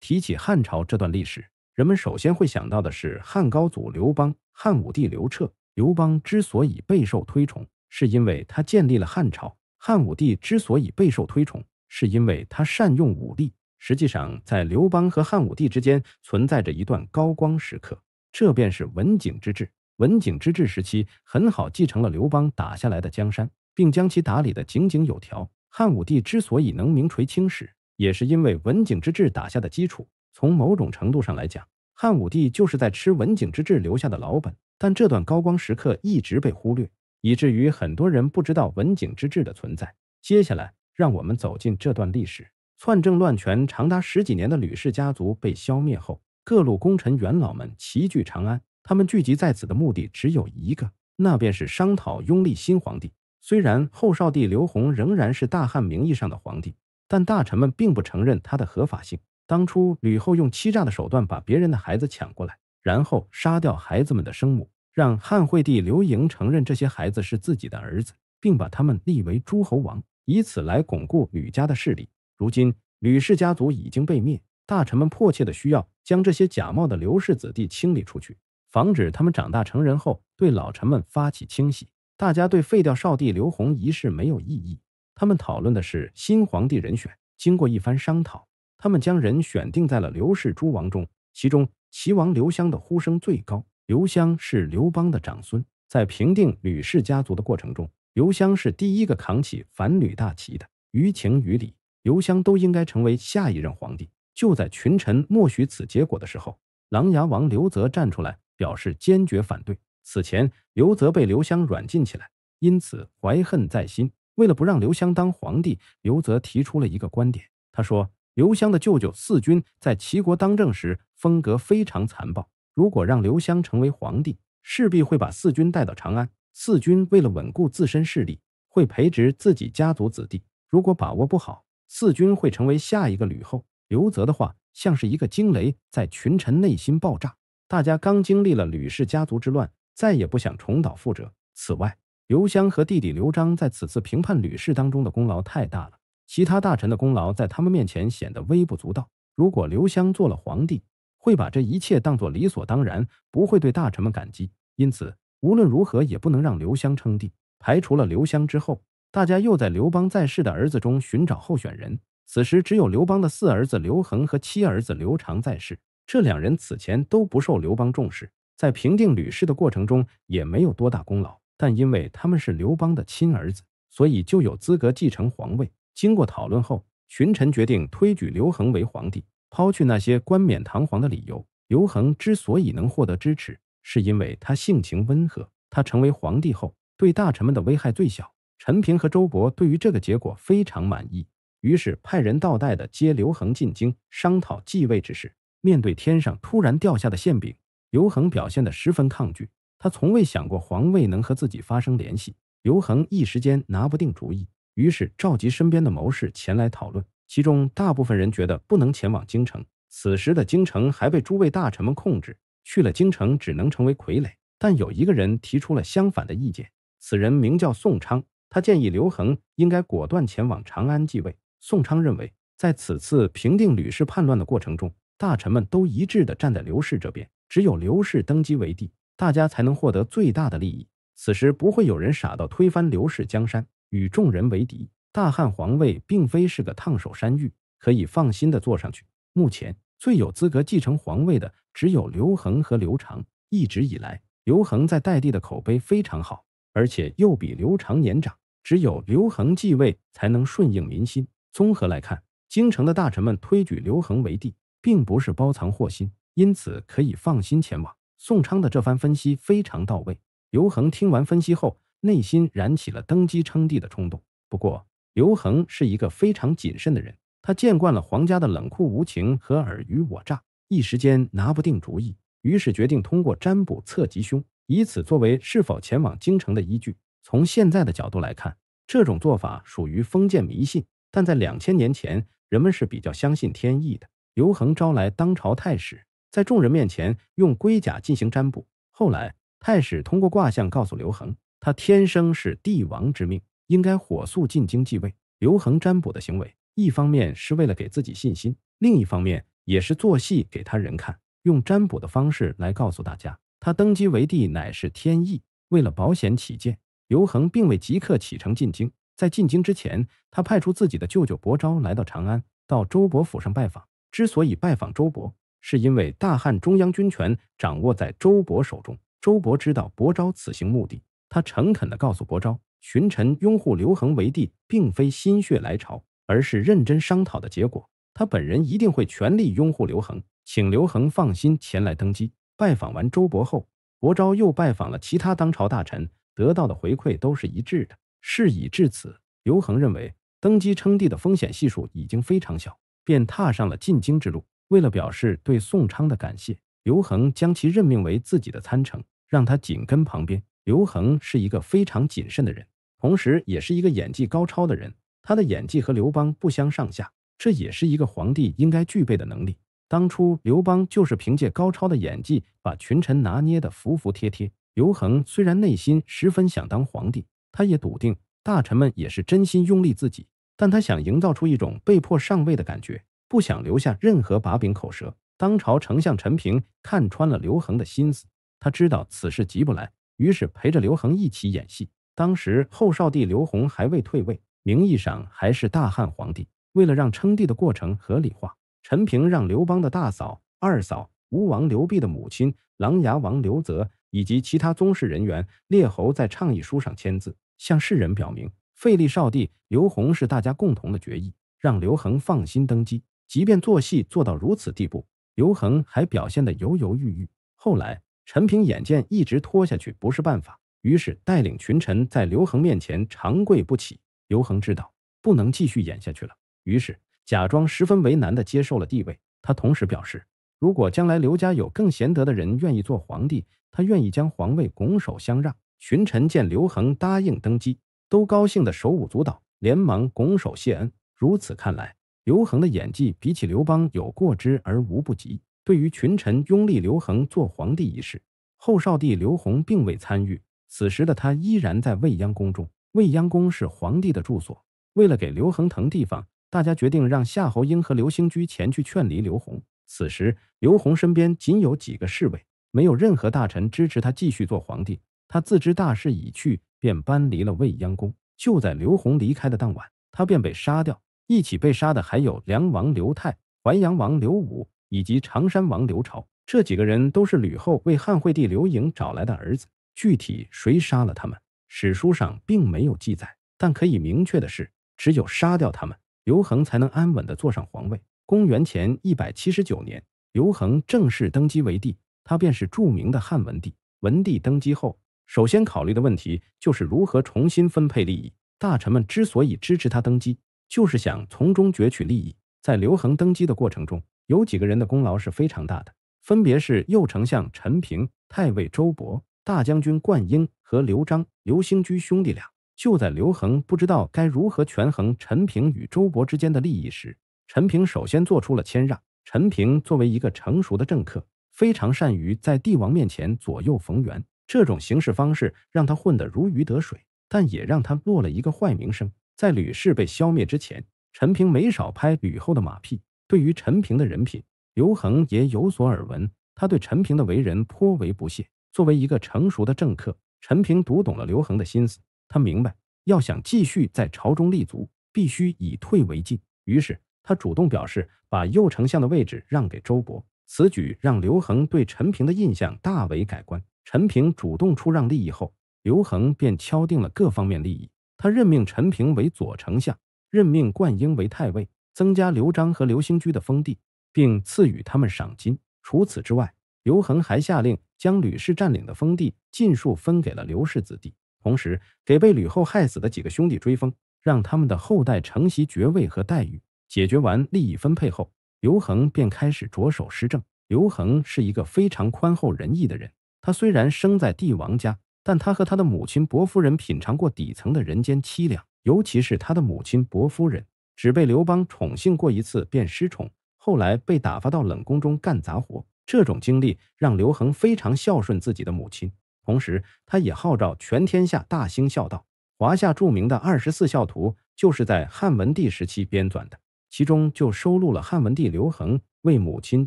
提起汉朝这段历史，人们首先会想到的是汉高祖刘邦、汉武帝刘彻。刘邦之所以备受推崇，是因为他建立了汉朝；汉武帝之所以备受推崇，是因为他善用武力。实际上，在刘邦和汉武帝之间存在着一段高光时刻，这便是文景之治。文景之治时期，很好继承了刘邦打下来的江山，并将其打理的井井有条。汉武帝之所以能名垂青史。也是因为文景之治打下的基础，从某种程度上来讲，汉武帝就是在吃文景之治留下的老本。但这段高光时刻一直被忽略，以至于很多人不知道文景之治的存在。接下来，让我们走进这段历史。篡政乱权长达十几年的吕氏家族被消灭后，各路功臣元老们齐聚长安。他们聚集在此的目的只有一个，那便是商讨拥立新皇帝。虽然后少帝刘弘仍然是大汉名义上的皇帝。但大臣们并不承认他的合法性。当初吕后用欺诈的手段把别人的孩子抢过来，然后杀掉孩子们的生母，让汉惠帝刘盈承认这些孩子是自己的儿子，并把他们立为诸侯王，以此来巩固吕家的势力。如今吕氏家族已经被灭，大臣们迫切的需要将这些假冒的刘氏子弟清理出去，防止他们长大成人后对老臣们发起清洗。大家对废掉少帝刘弘一事没有异议。他们讨论的是新皇帝人选，经过一番商讨，他们将人选定在了刘氏诸王中，其中齐王刘襄的呼声最高。刘襄是刘邦的长孙，在平定吕氏家族的过程中，刘襄是第一个扛起反吕大旗的。于情于理，刘襄都应该成为下一任皇帝。就在群臣默许此结果的时候，琅琊王刘泽站出来表示坚决反对。此前，刘泽被刘襄软禁起来，因此怀恨在心。为了不让刘湘当皇帝，刘泽提出了一个观点。他说：“刘湘的舅舅四军在齐国当政时，风格非常残暴。如果让刘湘成为皇帝，势必会把四军带到长安。四军为了稳固自身势力，会培植自己家族子弟。如果把握不好，四军会成为下一个吕后。”刘泽的话像是一个惊雷，在群臣内心爆炸。大家刚经历了吕氏家族之乱，再也不想重蹈覆辙。此外，刘湘和弟弟刘璋在此次评判吕氏当中的功劳太大了，其他大臣的功劳在他们面前显得微不足道。如果刘湘做了皇帝，会把这一切当作理所当然，不会对大臣们感激。因此，无论如何也不能让刘湘称帝。排除了刘湘之后，大家又在刘邦在世的儿子中寻找候选人。此时，只有刘邦的四儿子刘恒和七儿子刘长在世。这两人此前都不受刘邦重视，在平定吕氏的过程中也没有多大功劳。但因为他们是刘邦的亲儿子，所以就有资格继承皇位。经过讨论后，群臣决定推举刘恒为皇帝。抛去那些冠冕堂皇的理由，刘恒之所以能获得支持，是因为他性情温和。他成为皇帝后，对大臣们的危害最小。陈平和周勃对于这个结果非常满意，于是派人到代的接刘恒进京，商讨继位之事。面对天上突然掉下的馅饼，刘恒表现的十分抗拒。他从未想过皇位能和自己发生联系。刘恒一时间拿不定主意，于是召集身边的谋士前来讨论。其中大部分人觉得不能前往京城，此时的京城还被诸位大臣们控制，去了京城只能成为傀儡。但有一个人提出了相反的意见，此人名叫宋昌，他建议刘恒应该果断前往长安继位。宋昌认为，在此次平定吕氏叛乱的过程中，大臣们都一致地站在刘氏这边，只有刘氏登基为帝。大家才能获得最大的利益。此时不会有人傻到推翻刘氏江山，与众人为敌。大汉皇位并非是个烫手山芋，可以放心的坐上去。目前最有资格继承皇位的只有刘恒和刘长。一直以来，刘恒在代地的口碑非常好，而且又比刘长年长。只有刘恒继位，才能顺应民心。综合来看，京城的大臣们推举刘恒为帝，并不是包藏祸心，因此可以放心前往。宋昌的这番分析非常到位。刘恒听完分析后，内心燃起了登基称帝的冲动。不过，刘恒是一个非常谨慎的人，他见惯了皇家的冷酷无情和尔虞我诈，一时间拿不定主意，于是决定通过占卜测吉凶，以此作为是否前往京城的依据。从现在的角度来看，这种做法属于封建迷信；但在两千年前，人们是比较相信天意的。刘恒招来当朝太史。在众人面前用龟甲进行占卜。后来，太史通过卦象告诉刘恒，他天生是帝王之命，应该火速进京继位。刘恒占卜的行为，一方面是为了给自己信心，另一方面也是做戏给他人看，用占卜的方式来告诉大家，他登基为帝乃是天意。为了保险起见，刘恒并未即刻启程进京。在进京之前，他派出自己的舅舅伯昭来到长安，到周伯府上拜访。之所以拜访周勃，是因为大汉中央军权掌握在周勃手中。周勃知道伯昭此行目的，他诚恳的告诉伯昭，群臣拥护刘恒为帝，并非心血来潮，而是认真商讨的结果。他本人一定会全力拥护刘恒，请刘恒放心前来登基。拜访完周勃后，伯昭又拜访了其他当朝大臣，得到的回馈都是一致的。事已至此，刘恒认为登基称帝的风险系数已经非常小，便踏上了进京之路。为了表示对宋昌的感谢，刘恒将其任命为自己的参乘，让他紧跟旁边。刘恒是一个非常谨慎的人，同时也是一个演技高超的人。他的演技和刘邦不相上下，这也是一个皇帝应该具备的能力。当初刘邦就是凭借高超的演技，把群臣拿捏的服服帖帖。刘恒虽然内心十分想当皇帝，他也笃定大臣们也是真心拥立自己，但他想营造出一种被迫上位的感觉。不想留下任何把柄口舌。当朝丞相陈平看穿了刘恒的心思，他知道此事急不来，于是陪着刘恒一起演戏。当时后少帝刘弘还未退位，名义上还是大汉皇帝。为了让称帝的过程合理化，陈平让刘邦的大嫂、二嫂、吴王刘濞的母亲、琅琊王刘泽以及其他宗室人员、列侯在倡议书上签字，向世人表明废立少帝刘弘是大家共同的决议，让刘恒放心登基。即便做戏做到如此地步，刘恒还表现得犹犹豫豫。后来，陈平眼见一直拖下去不是办法，于是带领群臣在刘恒面前长跪不起。刘恒知道不能继续演下去了，于是假装十分为难的接受了地位。他同时表示，如果将来刘家有更贤德的人愿意做皇帝，他愿意将皇位拱手相让。群臣见刘恒答应登基，都高兴的手舞足蹈，连忙拱手谢恩。如此看来。刘恒的演技比起刘邦有过之而无不及。对于群臣拥立刘恒做皇帝一事，后少帝刘弘并未参与。此时的他依然在未央宫中。未央宫是皇帝的住所。为了给刘恒腾地方，大家决定让夏侯婴和刘兴居前去劝离刘弘。此时，刘弘身边仅有几个侍卫，没有任何大臣支持他继续做皇帝。他自知大势已去，便搬离了未央宫。就在刘弘离开的当晚，他便被杀掉。一起被杀的还有梁王刘泰、淮阳王刘武以及常山王刘朝，这几个人都是吕后为汉惠帝刘盈找来的儿子。具体谁杀了他们，史书上并没有记载。但可以明确的是，只有杀掉他们，刘恒才能安稳地坐上皇位。公元前一百七十九年，刘恒正式登基为帝，他便是著名的汉文帝。文帝登基后，首先考虑的问题就是如何重新分配利益。大臣们之所以支持他登基，就是想从中攫取利益。在刘恒登基的过程中，有几个人的功劳是非常大的，分别是右丞相陈平、太尉周勃、大将军灌婴和刘璋、刘兴居兄弟俩。就在刘恒不知道该如何权衡陈平与周勃之间的利益时，陈平首先做出了谦让。陈平作为一个成熟的政客，非常善于在帝王面前左右逢源，这种行事方式让他混得如鱼得水，但也让他落了一个坏名声。在吕氏被消灭之前，陈平没少拍吕后的马屁。对于陈平的人品，刘恒也有所耳闻。他对陈平的为人颇为不屑。作为一个成熟的政客，陈平读懂了刘恒的心思。他明白，要想继续在朝中立足，必须以退为进。于是，他主动表示把右丞相的位置让给周勃。此举让刘恒对陈平的印象大为改观。陈平主动出让利益后，刘恒便敲定了各方面利益。他任命陈平为左丞相，任命灌婴为太尉，增加刘璋和刘兴居的封地，并赐予他们赏金。除此之外，刘恒还下令将吕氏占领的封地尽数分给了刘氏子弟，同时给被吕后害死的几个兄弟追封，让他们的后代承袭爵位和待遇。解决完利益分配后，刘恒便开始着手施政。刘恒是一个非常宽厚仁义的人，他虽然生在帝王家。但他和他的母亲薄夫人品尝过底层的人间凄凉，尤其是他的母亲薄夫人，只被刘邦宠幸过一次便失宠，后来被打发到冷宫中干杂活。这种经历让刘恒非常孝顺自己的母亲，同时他也号召全天下大兴孝道。华夏著名的二十四孝图就是在汉文帝时期编纂的，其中就收录了汉文帝刘恒为母亲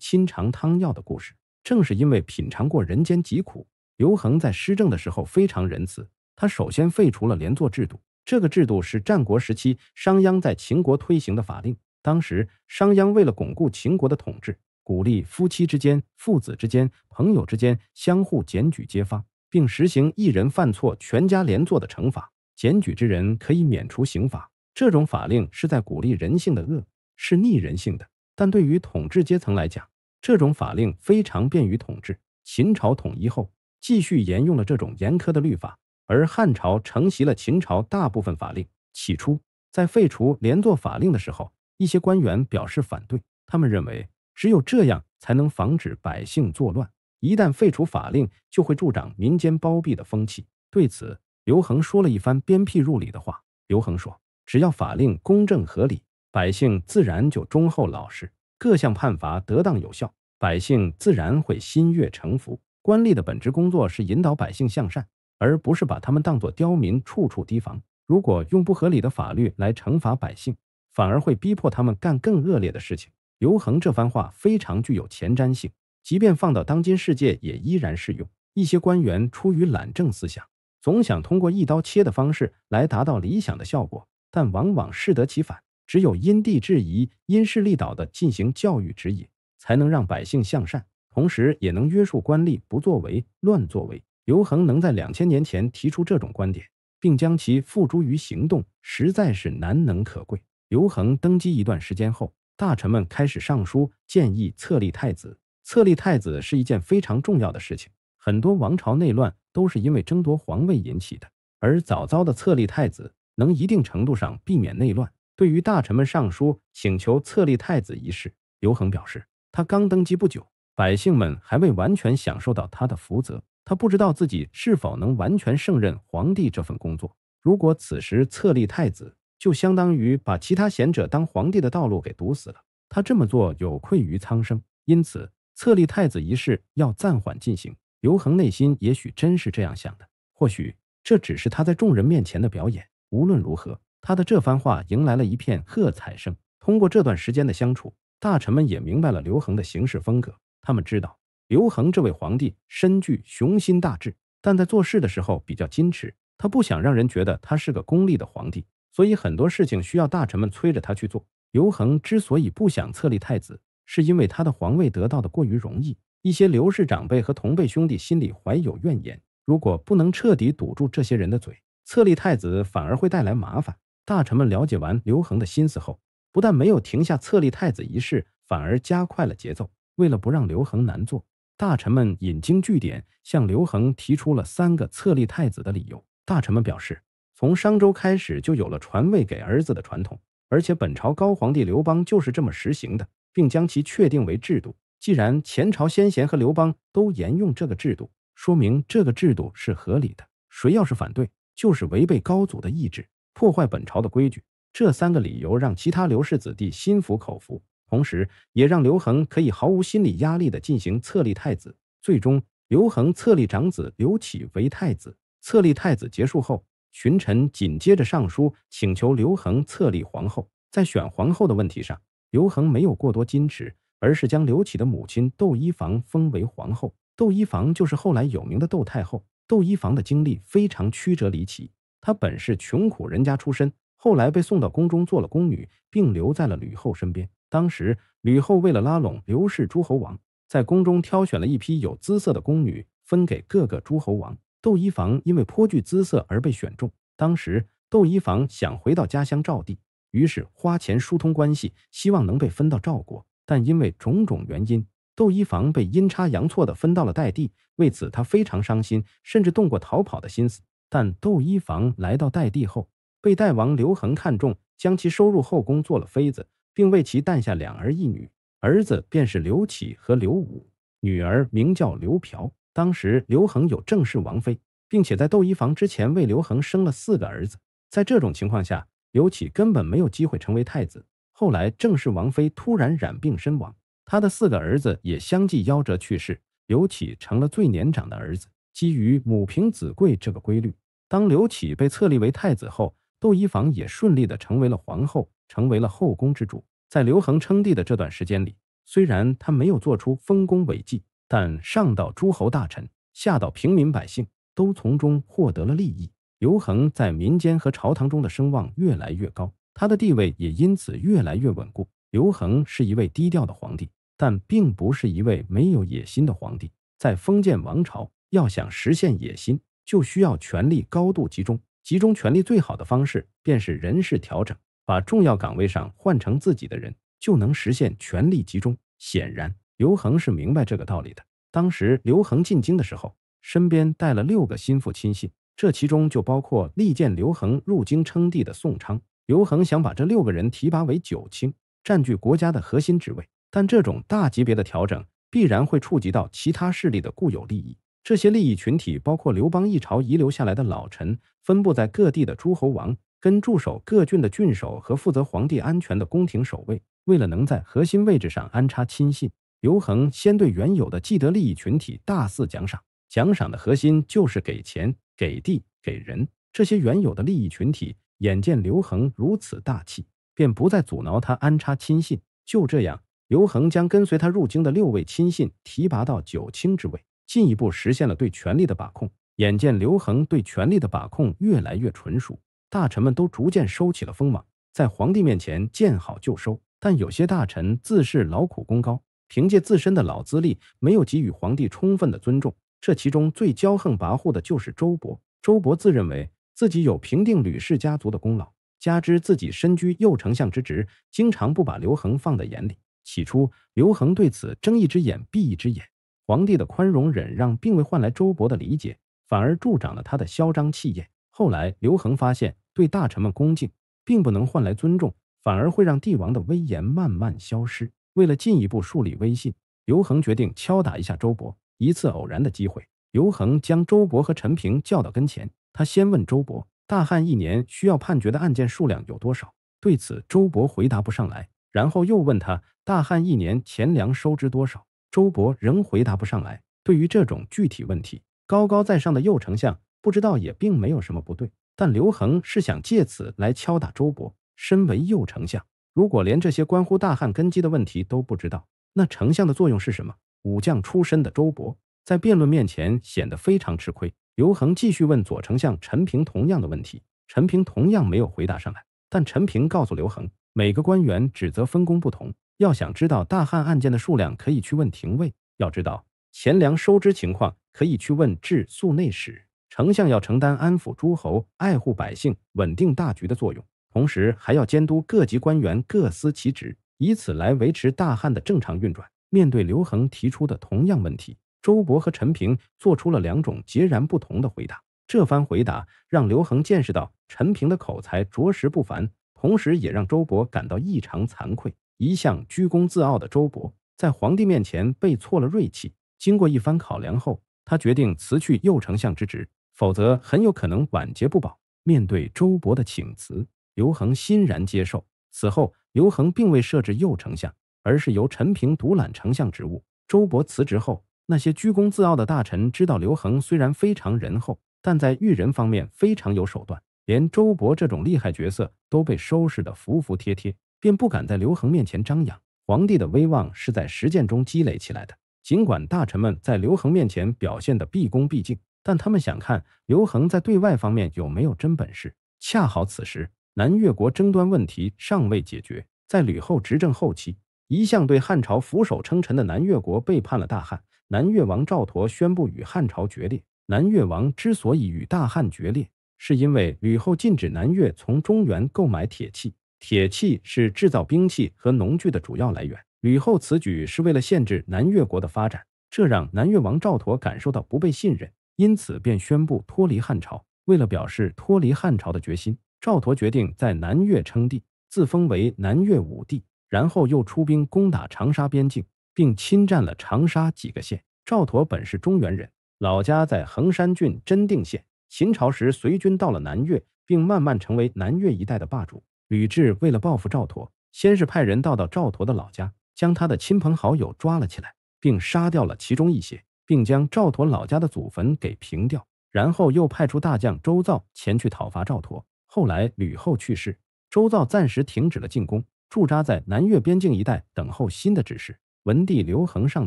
亲尝汤药的故事。正是因为品尝过人间疾苦。刘恒在施政的时候非常仁慈，他首先废除了连坐制度。这个制度是战国时期商鞅在秦国推行的法令。当时商鞅为了巩固秦国的统治，鼓励夫妻之间、父子之间、朋友之间相互检举揭发，并实行一人犯错全家连坐的惩罚。检举之人可以免除刑罚。这种法令是在鼓励人性的恶，是逆人性的。但对于统治阶层来讲，这种法令非常便于统治。秦朝统一后。继续沿用了这种严苛的律法，而汉朝承袭了秦朝大部分法令。起初，在废除连坐法令的时候，一些官员表示反对，他们认为只有这样才能防止百姓作乱，一旦废除法令，就会助长民间包庇的风气。对此，刘恒说了一番鞭辟入里的话。刘恒说，只要法令公正合理，百姓自然就忠厚老实；各项判罚得当有效，百姓自然会心悦诚服。官吏的本职工作是引导百姓向善，而不是把他们当作刁民处处提防。如果用不合理的法律来惩罚百姓，反而会逼迫他们干更恶劣的事情。刘恒这番话非常具有前瞻性，即便放到当今世界也依然适用。一些官员出于懒政思想，总想通过一刀切的方式来达到理想的效果，但往往适得其反。只有因地制宜、因势利导地进行教育指引，才能让百姓向善。同时也能约束官吏不作为、乱作为。刘恒能在两千年前提出这种观点，并将其付诸于行动，实在是难能可贵。刘恒登基一段时间后，大臣们开始上书建议册立太子。册立太子是一件非常重要的事情，很多王朝内乱都是因为争夺皇位引起的，而早早的册立太子，能一定程度上避免内乱。对于大臣们上书请求册立太子一事，刘恒表示，他刚登基不久。百姓们还未完全享受到他的福泽，他不知道自己是否能完全胜任皇帝这份工作。如果此时册立太子，就相当于把其他贤者当皇帝的道路给堵死了。他这么做有愧于苍生，因此册立太子一事要暂缓进行。刘恒内心也许真是这样想的，或许这只是他在众人面前的表演。无论如何，他的这番话迎来了一片喝彩声。通过这段时间的相处，大臣们也明白了刘恒的行事风格。他们知道刘恒这位皇帝身具雄心大志，但在做事的时候比较矜持。他不想让人觉得他是个功利的皇帝，所以很多事情需要大臣们催着他去做。刘恒之所以不想册立太子，是因为他的皇位得到的过于容易，一些刘氏长辈和同辈兄弟心里怀有怨言。如果不能彻底堵住这些人的嘴，册立太子反而会带来麻烦。大臣们了解完刘恒的心思后，不但没有停下册立太子一事，反而加快了节奏。为了不让刘恒难做，大臣们引经据典向刘恒提出了三个册立太子的理由。大臣们表示，从商周开始就有了传位给儿子的传统，而且本朝高皇帝刘邦就是这么实行的，并将其确定为制度。既然前朝先贤和刘邦都沿用这个制度，说明这个制度是合理的。谁要是反对，就是违背高祖的意志，破坏本朝的规矩。这三个理由让其他刘氏子弟心服口服。同时，也让刘恒可以毫无心理压力的进行册立太子。最终，刘恒册立长子刘启为太子。册立太子结束后，群臣紧接着上书请求刘恒册立皇后。在选皇后的问题上，刘恒没有过多矜持，而是将刘启的母亲窦漪房封为皇后。窦漪房就是后来有名的窦太后。窦漪房的经历非常曲折离奇，她本是穷苦人家出身，后来被送到宫中做了宫女，并留在了吕后身边。当时，吕后为了拉拢刘氏诸侯王，在宫中挑选了一批有姿色的宫女，分给各个诸侯王。窦漪房因为颇具姿色而被选中。当时，窦漪房想回到家乡赵地，于是花钱疏通关系，希望能被分到赵国。但因为种种原因，窦漪房被阴差阳错的分到了代地。为此，她非常伤心，甚至动过逃跑的心思。但窦漪房来到代地后，被代王刘恒看中，将其收入后宫，做了妃子。并为其诞下两儿一女，儿子便是刘启和刘武，女儿名叫刘嫖。当时刘恒有正室王妃，并且在窦漪房之前为刘恒生了四个儿子。在这种情况下，刘启根本没有机会成为太子。后来正室王妃突然染病身亡，他的四个儿子也相继夭折去世，刘启成了最年长的儿子。基于母凭子贵这个规律，当刘启被册立为太子后，窦漪房也顺利的成为了皇后。成为了后宫之主。在刘恒称帝的这段时间里，虽然他没有做出丰功伟绩，但上到诸侯大臣，下到平民百姓，都从中获得了利益。刘恒在民间和朝堂中的声望越来越高，他的地位也因此越来越稳固。刘恒是一位低调的皇帝，但并不是一位没有野心的皇帝。在封建王朝，要想实现野心，就需要权力高度集中。集中权力最好的方式，便是人事调整。把重要岗位上换成自己的人，就能实现权力集中。显然，刘恒是明白这个道理的。当时刘恒进京的时候，身边带了六个心腹亲信，这其中就包括力荐刘恒入京称帝的宋昌。刘恒想把这六个人提拔为九卿，占据国家的核心职位。但这种大级别的调整，必然会触及到其他势力的固有利益。这些利益群体包括刘邦一朝遗留下来的老臣，分布在各地的诸侯王。跟驻守各郡的郡守和负责皇帝安全的宫廷守卫，为了能在核心位置上安插亲信，刘恒先对原有的既得利益群体大肆奖赏。奖赏的核心就是给钱、给地、给人。这些原有的利益群体眼见刘恒如此大气，便不再阻挠他安插亲信。就这样，刘恒将跟随他入京的六位亲信提拔到九卿之位，进一步实现了对权力的把控。眼见刘恒对权力的把控越来越纯熟。大臣们都逐渐收起了锋芒，在皇帝面前见好就收。但有些大臣自恃劳苦功高，凭借自身的老资历，没有给予皇帝充分的尊重。这其中最骄横跋扈的就是周勃。周勃自认为自己有平定吕氏家族的功劳，加之自己身居右丞相之职，经常不把刘恒放在眼里。起初，刘恒对此睁一只眼闭一只眼，皇帝的宽容忍让并未换来周勃的理解，反而助长了他的嚣张气焰。后来，刘恒发现对大臣们恭敬并不能换来尊重，反而会让帝王的威严慢慢消失。为了进一步树立威信，刘恒决定敲打一下周勃。一次偶然的机会，刘恒将周勃和陈平叫到跟前，他先问周勃：“大汉一年需要判决的案件数量有多少？”对此，周勃回答不上来。然后又问他：“大汉一年钱粮收支多少？”周勃仍回答不上来。对于这种具体问题，高高在上的右丞相。不知道也并没有什么不对，但刘恒是想借此来敲打周勃。身为右丞相，如果连这些关乎大汉根基的问题都不知道，那丞相的作用是什么？武将出身的周勃在辩论面前显得非常吃亏。刘恒继续问左丞相陈平同样的问题，陈平同样没有回答上来。但陈平告诉刘恒，每个官员指责分工不同，要想知道大汉案件的数量，可以去问廷尉；要知道钱粮收支情况，可以去问治粟内史。丞相要承担安抚诸侯、爱护百姓、稳定大局的作用，同时还要监督各级官员各司其职，以此来维持大汉的正常运转。面对刘恒提出的同样问题，周勃和陈平做出了两种截然不同的回答。这番回答让刘恒见识到陈平的口才着实不凡，同时也让周勃感到异常惭愧。一向居功自傲的周勃在皇帝面前背错了锐气。经过一番考量后，他决定辞去右丞相之职。否则，很有可能晚节不保。面对周勃的请辞，刘恒欣然接受。此后，刘恒并未设置右丞相，而是由陈平独揽丞相职务。周勃辞职后，那些居功自傲的大臣知道，刘恒虽然非常仁厚，但在育人方面非常有手段，连周勃这种厉害角色都被收拾得服服帖帖，便不敢在刘恒面前张扬。皇帝的威望是在实践中积累起来的。尽管大臣们在刘恒面前表现得毕恭毕敬。但他们想看刘恒在对外方面有没有真本事。恰好此时，南越国争端问题尚未解决。在吕后执政后期，一向对汉朝俯首称臣的南越国背叛了大汉。南越王赵佗宣布与汉朝决裂。南越王之所以与大汉决裂，是因为吕后禁止南越从中原购买铁器。铁器是制造兵器和农具的主要来源。吕后此举是为了限制南越国的发展，这让南越王赵佗感受到不被信任。因此，便宣布脱离汉朝。为了表示脱离汉朝的决心，赵佗决定在南越称帝，自封为南越武帝。然后又出兵攻打长沙边境，并侵占了长沙几个县。赵佗本是中原人，老家在衡山郡真定县。秦朝时随军到了南越，并慢慢成为南越一带的霸主。吕雉为了报复赵佗，先是派人到到赵佗的老家，将他的亲朋好友抓了起来，并杀掉了其中一些。并将赵佗老家的祖坟给平掉，然后又派出大将周造前去讨伐赵佗。后来吕后去世，周造暂时停止了进攻，驻扎在南越边境一带等候新的指示。文帝刘恒上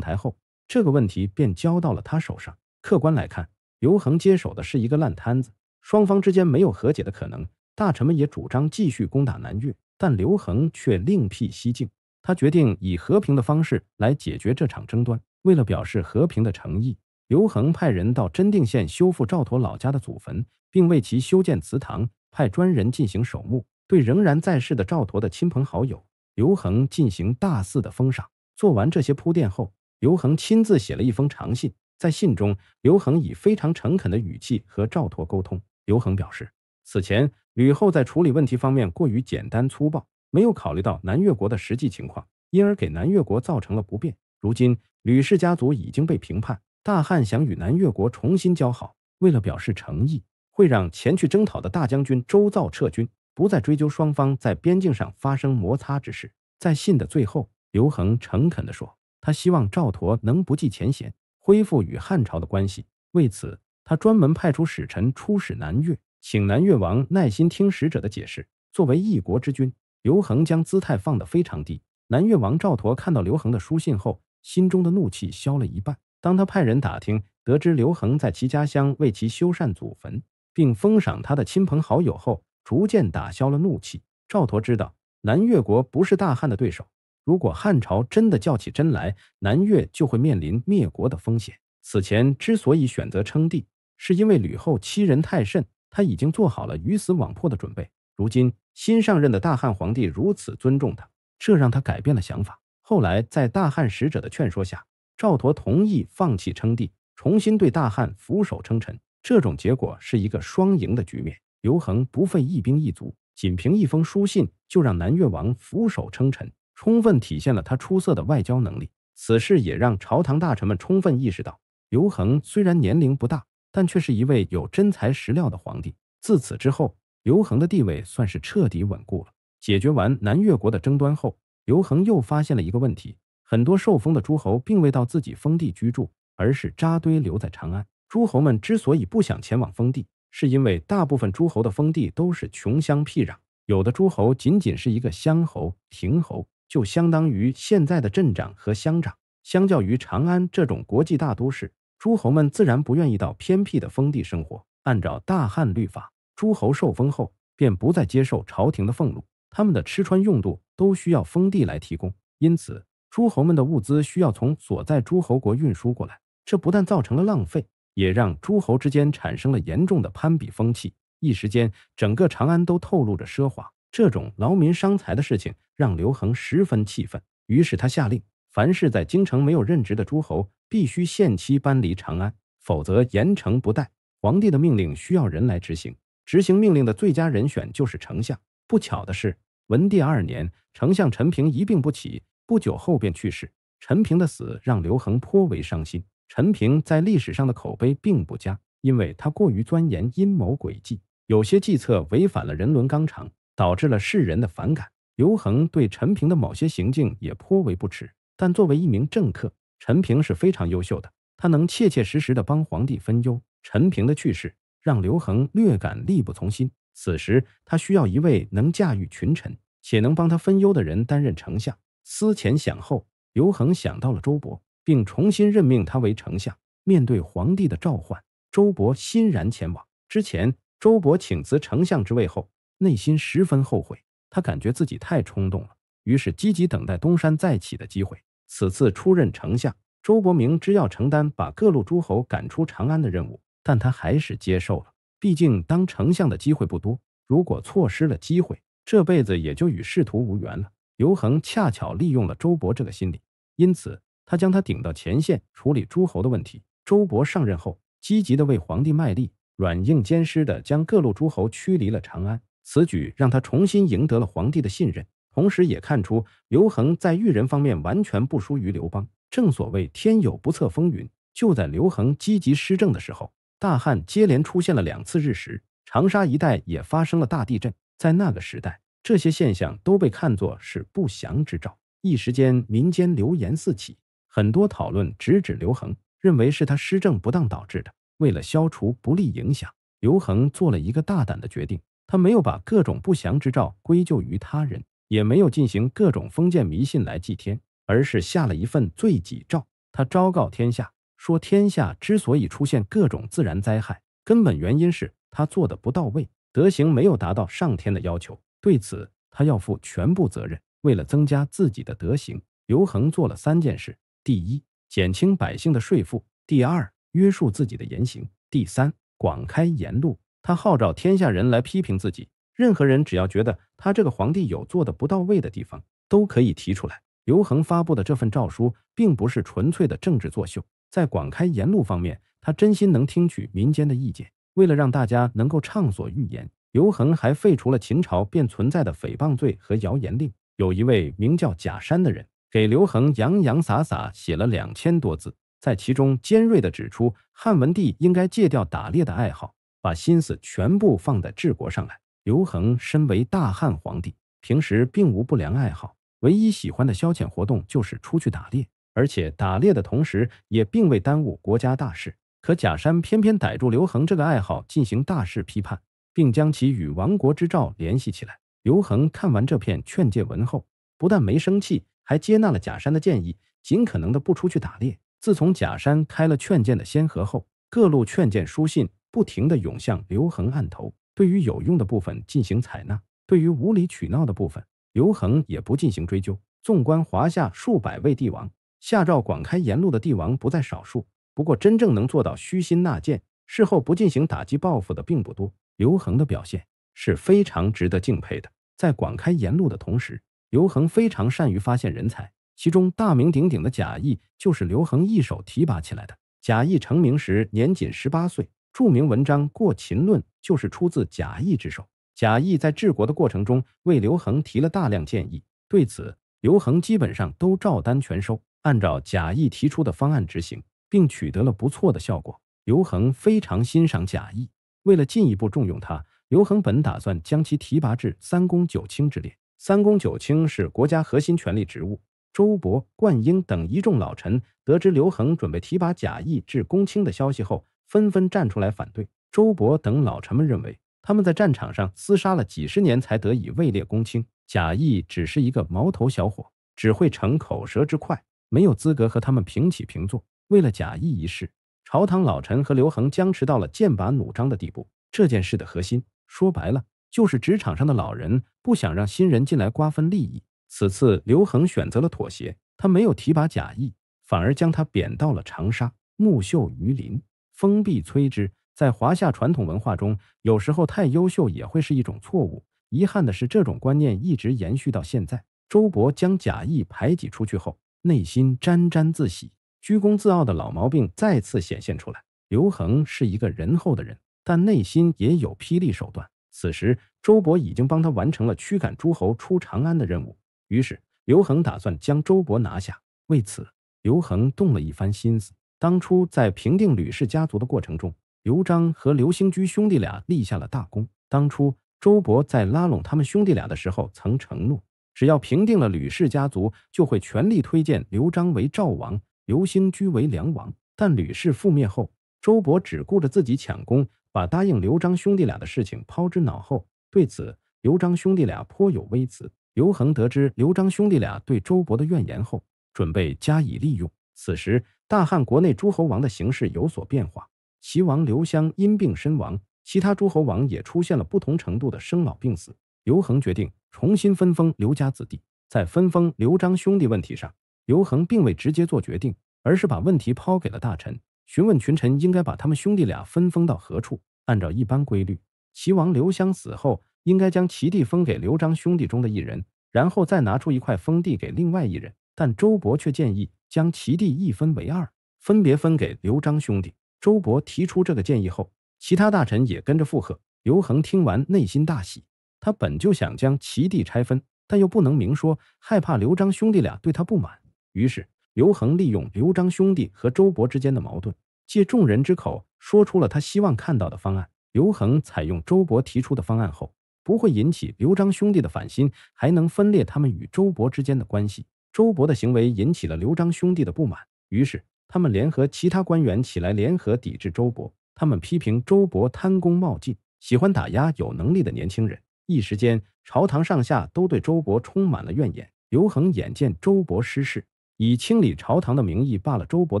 台后，这个问题便交到了他手上。客观来看，刘恒接手的是一个烂摊子，双方之间没有和解的可能。大臣们也主张继续攻打南越，但刘恒却另辟蹊径，他决定以和平的方式来解决这场争端。为了表示和平的诚意，刘恒派人到真定县修复赵佗老家的祖坟，并为其修建祠堂，派专人进行守墓。对仍然在世的赵佗的亲朋好友，刘恒进行大肆的封赏。做完这些铺垫后，刘恒亲自写了一封长信，在信中，刘恒以非常诚恳的语气和赵佗沟通。刘恒表示，此前吕后在处理问题方面过于简单粗暴，没有考虑到南越国的实际情况，因而给南越国造成了不便。如今。吕氏家族已经被平叛，大汉想与南越国重新交好。为了表示诚意，会让前去征讨的大将军周造撤军，不再追究双方在边境上发生摩擦之事。在信的最后，刘恒诚恳地说：“他希望赵佗能不计前嫌，恢复与汉朝的关系。为此，他专门派出使臣出使南越，请南越王耐心听使者的解释。”作为一国之君，刘恒将姿态放得非常低。南越王赵佗看到刘恒的书信后。心中的怒气消了一半。当他派人打听，得知刘恒在其家乡为其修缮祖坟，并封赏他的亲朋好友后，逐渐打消了怒气。赵佗知道南越国不是大汉的对手，如果汉朝真的较起真来，南越就会面临灭国的风险。此前之所以选择称帝，是因为吕后欺人太甚，他已经做好了鱼死网破的准备。如今新上任的大汉皇帝如此尊重他，这让他改变了想法。后来，在大汉使者的劝说下，赵佗同意放弃称帝，重新对大汉俯首称臣。这种结果是一个双赢的局面。刘恒不费一兵一卒，仅凭一封书信就让南越王俯首称臣，充分体现了他出色的外交能力。此事也让朝堂大臣们充分意识到，刘恒虽然年龄不大，但却是一位有真材实料的皇帝。自此之后，刘恒的地位算是彻底稳固了。解决完南越国的争端后。刘恒又发现了一个问题：很多受封的诸侯并未到自己封地居住，而是扎堆留在长安。诸侯们之所以不想前往封地，是因为大部分诸侯的封地都是穷乡僻壤。有的诸侯仅仅是一个乡侯、亭侯，就相当于现在的镇长和乡长。相较于长安这种国际大都市，诸侯们自然不愿意到偏僻的封地生活。按照大汉律法，诸侯受封后便不再接受朝廷的俸禄。他们的吃穿用度都需要封地来提供，因此诸侯们的物资需要从所在诸侯国运输过来。这不但造成了浪费，也让诸侯之间产生了严重的攀比风气。一时间，整个长安都透露着奢华。这种劳民伤财的事情让刘恒十分气愤，于是他下令：凡是在京城没有任职的诸侯，必须限期搬离长安，否则严惩不贷。皇帝的命令需要人来执行，执行命令的最佳人选就是丞相。不巧的是，文帝二年，丞相陈平一病不起，不久后便去世。陈平的死让刘恒颇为伤心。陈平在历史上的口碑并不佳，因为他过于钻研阴谋诡计，有些计策违反了人伦纲常，导致了世人的反感。刘恒对陈平的某些行径也颇为不齿。但作为一名政客，陈平是非常优秀的，他能切切实实的帮皇帝分忧。陈平的去世让刘恒略感力不从心。此时，他需要一位能驾驭群臣且能帮他分忧的人担任丞相。思前想后，刘恒想到了周勃，并重新任命他为丞相。面对皇帝的召唤，周勃欣然前往。之前，周勃请辞丞相之位后，内心十分后悔，他感觉自己太冲动了，于是积极等待东山再起的机会。此次出任丞相，周勃明知要承担把各路诸侯赶出长安的任务，但他还是接受了。毕竟当丞相的机会不多，如果错失了机会，这辈子也就与仕途无缘了。刘恒恰巧利用了周勃这个心理，因此他将他顶到前线处理诸侯的问题。周勃上任后，积极的为皇帝卖力，软硬兼施的将各路诸侯驱离了长安。此举让他重新赢得了皇帝的信任，同时也看出刘恒在育人方面完全不输于刘邦。正所谓天有不测风云，就在刘恒积极施政的时候。大汉接连出现了两次日食，长沙一带也发生了大地震。在那个时代，这些现象都被看作是不祥之兆，一时间民间流言四起，很多讨论直指刘恒，认为是他施政不当导致的。为了消除不利影响，刘恒做了一个大胆的决定：他没有把各种不祥之兆归咎于他人，也没有进行各种封建迷信来祭天，而是下了一份罪己诏，他昭告天下。说天下之所以出现各种自然灾害，根本原因是他做的不到位，德行没有达到上天的要求，对此他要负全部责任。为了增加自己的德行，刘恒做了三件事：第一，减轻百姓的税负；第二，约束自己的言行；第三，广开言路。他号召天下人来批评自己，任何人只要觉得他这个皇帝有做的不到位的地方，都可以提出来。刘恒发布的这份诏书，并不是纯粹的政治作秀。在广开言路方面，他真心能听取民间的意见。为了让大家能够畅所欲言，刘恒还废除了秦朝便存在的诽谤罪和谣言令。有一位名叫贾山的人，给刘恒洋洋洒洒写了两千多字，在其中尖锐的指出汉文帝应该戒掉打猎的爱好，把心思全部放在治国上来。刘恒身为大汉皇帝，平时并无不良爱好，唯一喜欢的消遣活动就是出去打猎。而且打猎的同时也并未耽误国家大事，可假山偏偏逮住刘恒这个爱好进行大事批判，并将其与亡国之兆联系起来。刘恒看完这篇劝诫文后，不但没生气，还接纳了假山的建议，尽可能的不出去打猎。自从假山开了劝谏的先河后，各路劝谏书信不停的涌向刘恒案头，对于有用的部分进行采纳，对于无理取闹的部分，刘恒也不进行追究。纵观华夏数百位帝王。下诏广开言路的帝王不在少数，不过真正能做到虚心纳谏、事后不进行打击报复的并不多。刘恒的表现是非常值得敬佩的。在广开言路的同时，刘恒非常善于发现人才，其中大名鼎鼎的贾谊就是刘恒一手提拔起来的。贾谊成名时年仅十八岁，著名文章《过秦论》就是出自贾谊之手。贾谊在治国的过程中为刘恒提了大量建议，对此刘恒基本上都照单全收。按照贾谊提出的方案执行，并取得了不错的效果。刘恒非常欣赏贾谊，为了进一步重用他，刘恒本打算将其提拔至三公九卿之列。三公九卿是国家核心权力职务。周勃、灌婴等一众老臣得知刘恒准备提拔贾谊至公卿的消息后，纷纷站出来反对。周勃等老臣们认为，他们在战场上厮杀了几十年才得以位列公卿，贾谊只是一个毛头小伙，只会逞口舌之快。没有资格和他们平起平坐。为了假意一事，朝堂老臣和刘恒僵持到了剑拔弩张的地步。这件事的核心，说白了，就是职场上的老人不想让新人进来瓜分利益。此次刘恒选择了妥协，他没有提拔贾谊，反而将他贬到了长沙。木秀于林，风必摧之。在华夏传统文化中，有时候太优秀也会是一种错误。遗憾的是，这种观念一直延续到现在。周勃将贾谊排挤出去后。内心沾沾自喜、居功自傲的老毛病再次显现出来。刘恒是一个仁厚的人，但内心也有霹雳手段。此时，周勃已经帮他完成了驱赶诸侯出长安的任务，于是刘恒打算将周勃拿下。为此，刘恒动了一番心思。当初在平定吕氏家族的过程中，刘璋和刘兴居兄弟俩立下了大功。当初，周勃在拉拢他们兄弟俩的时候，曾承诺。只要平定了吕氏家族，就会全力推荐刘璋为赵王，刘兴居为梁王。但吕氏覆灭后，周勃只顾着自己抢功，把答应刘璋兄弟俩的事情抛之脑后。对此，刘璋兄弟俩颇有微词。刘恒得知刘璋兄弟俩对周勃的怨言后，准备加以利用。此时，大汉国内诸侯王的形势有所变化。齐王刘襄因病身亡，其他诸侯王也出现了不同程度的生老病死。刘恒决定重新分封刘家子弟，在分封刘璋兄弟问题上，刘恒并未直接做决定，而是把问题抛给了大臣，询问群臣应该把他们兄弟俩分封到何处。按照一般规律，齐王刘襄死后，应该将齐地封给刘璋兄弟中的一人，然后再拿出一块封地给另外一人。但周勃却建议将齐地一分为二，分别分给刘璋兄弟。周勃提出这个建议后，其他大臣也跟着附和。刘恒听完，内心大喜。他本就想将齐地拆分，但又不能明说，害怕刘璋兄弟俩对他不满。于是，刘恒利用刘璋兄弟和周勃之间的矛盾，借众人之口说出了他希望看到的方案。刘恒采用周勃提出的方案后，不会引起刘璋兄弟的反心，还能分裂他们与周勃之间的关系。周勃的行为引起了刘璋兄弟的不满，于是他们联合其他官员起来联合抵制周勃。他们批评周勃贪功冒进，喜欢打压有能力的年轻人。一时间，朝堂上下都对周勃充满了怨言。刘恒眼见周勃失势，以清理朝堂的名义罢了周勃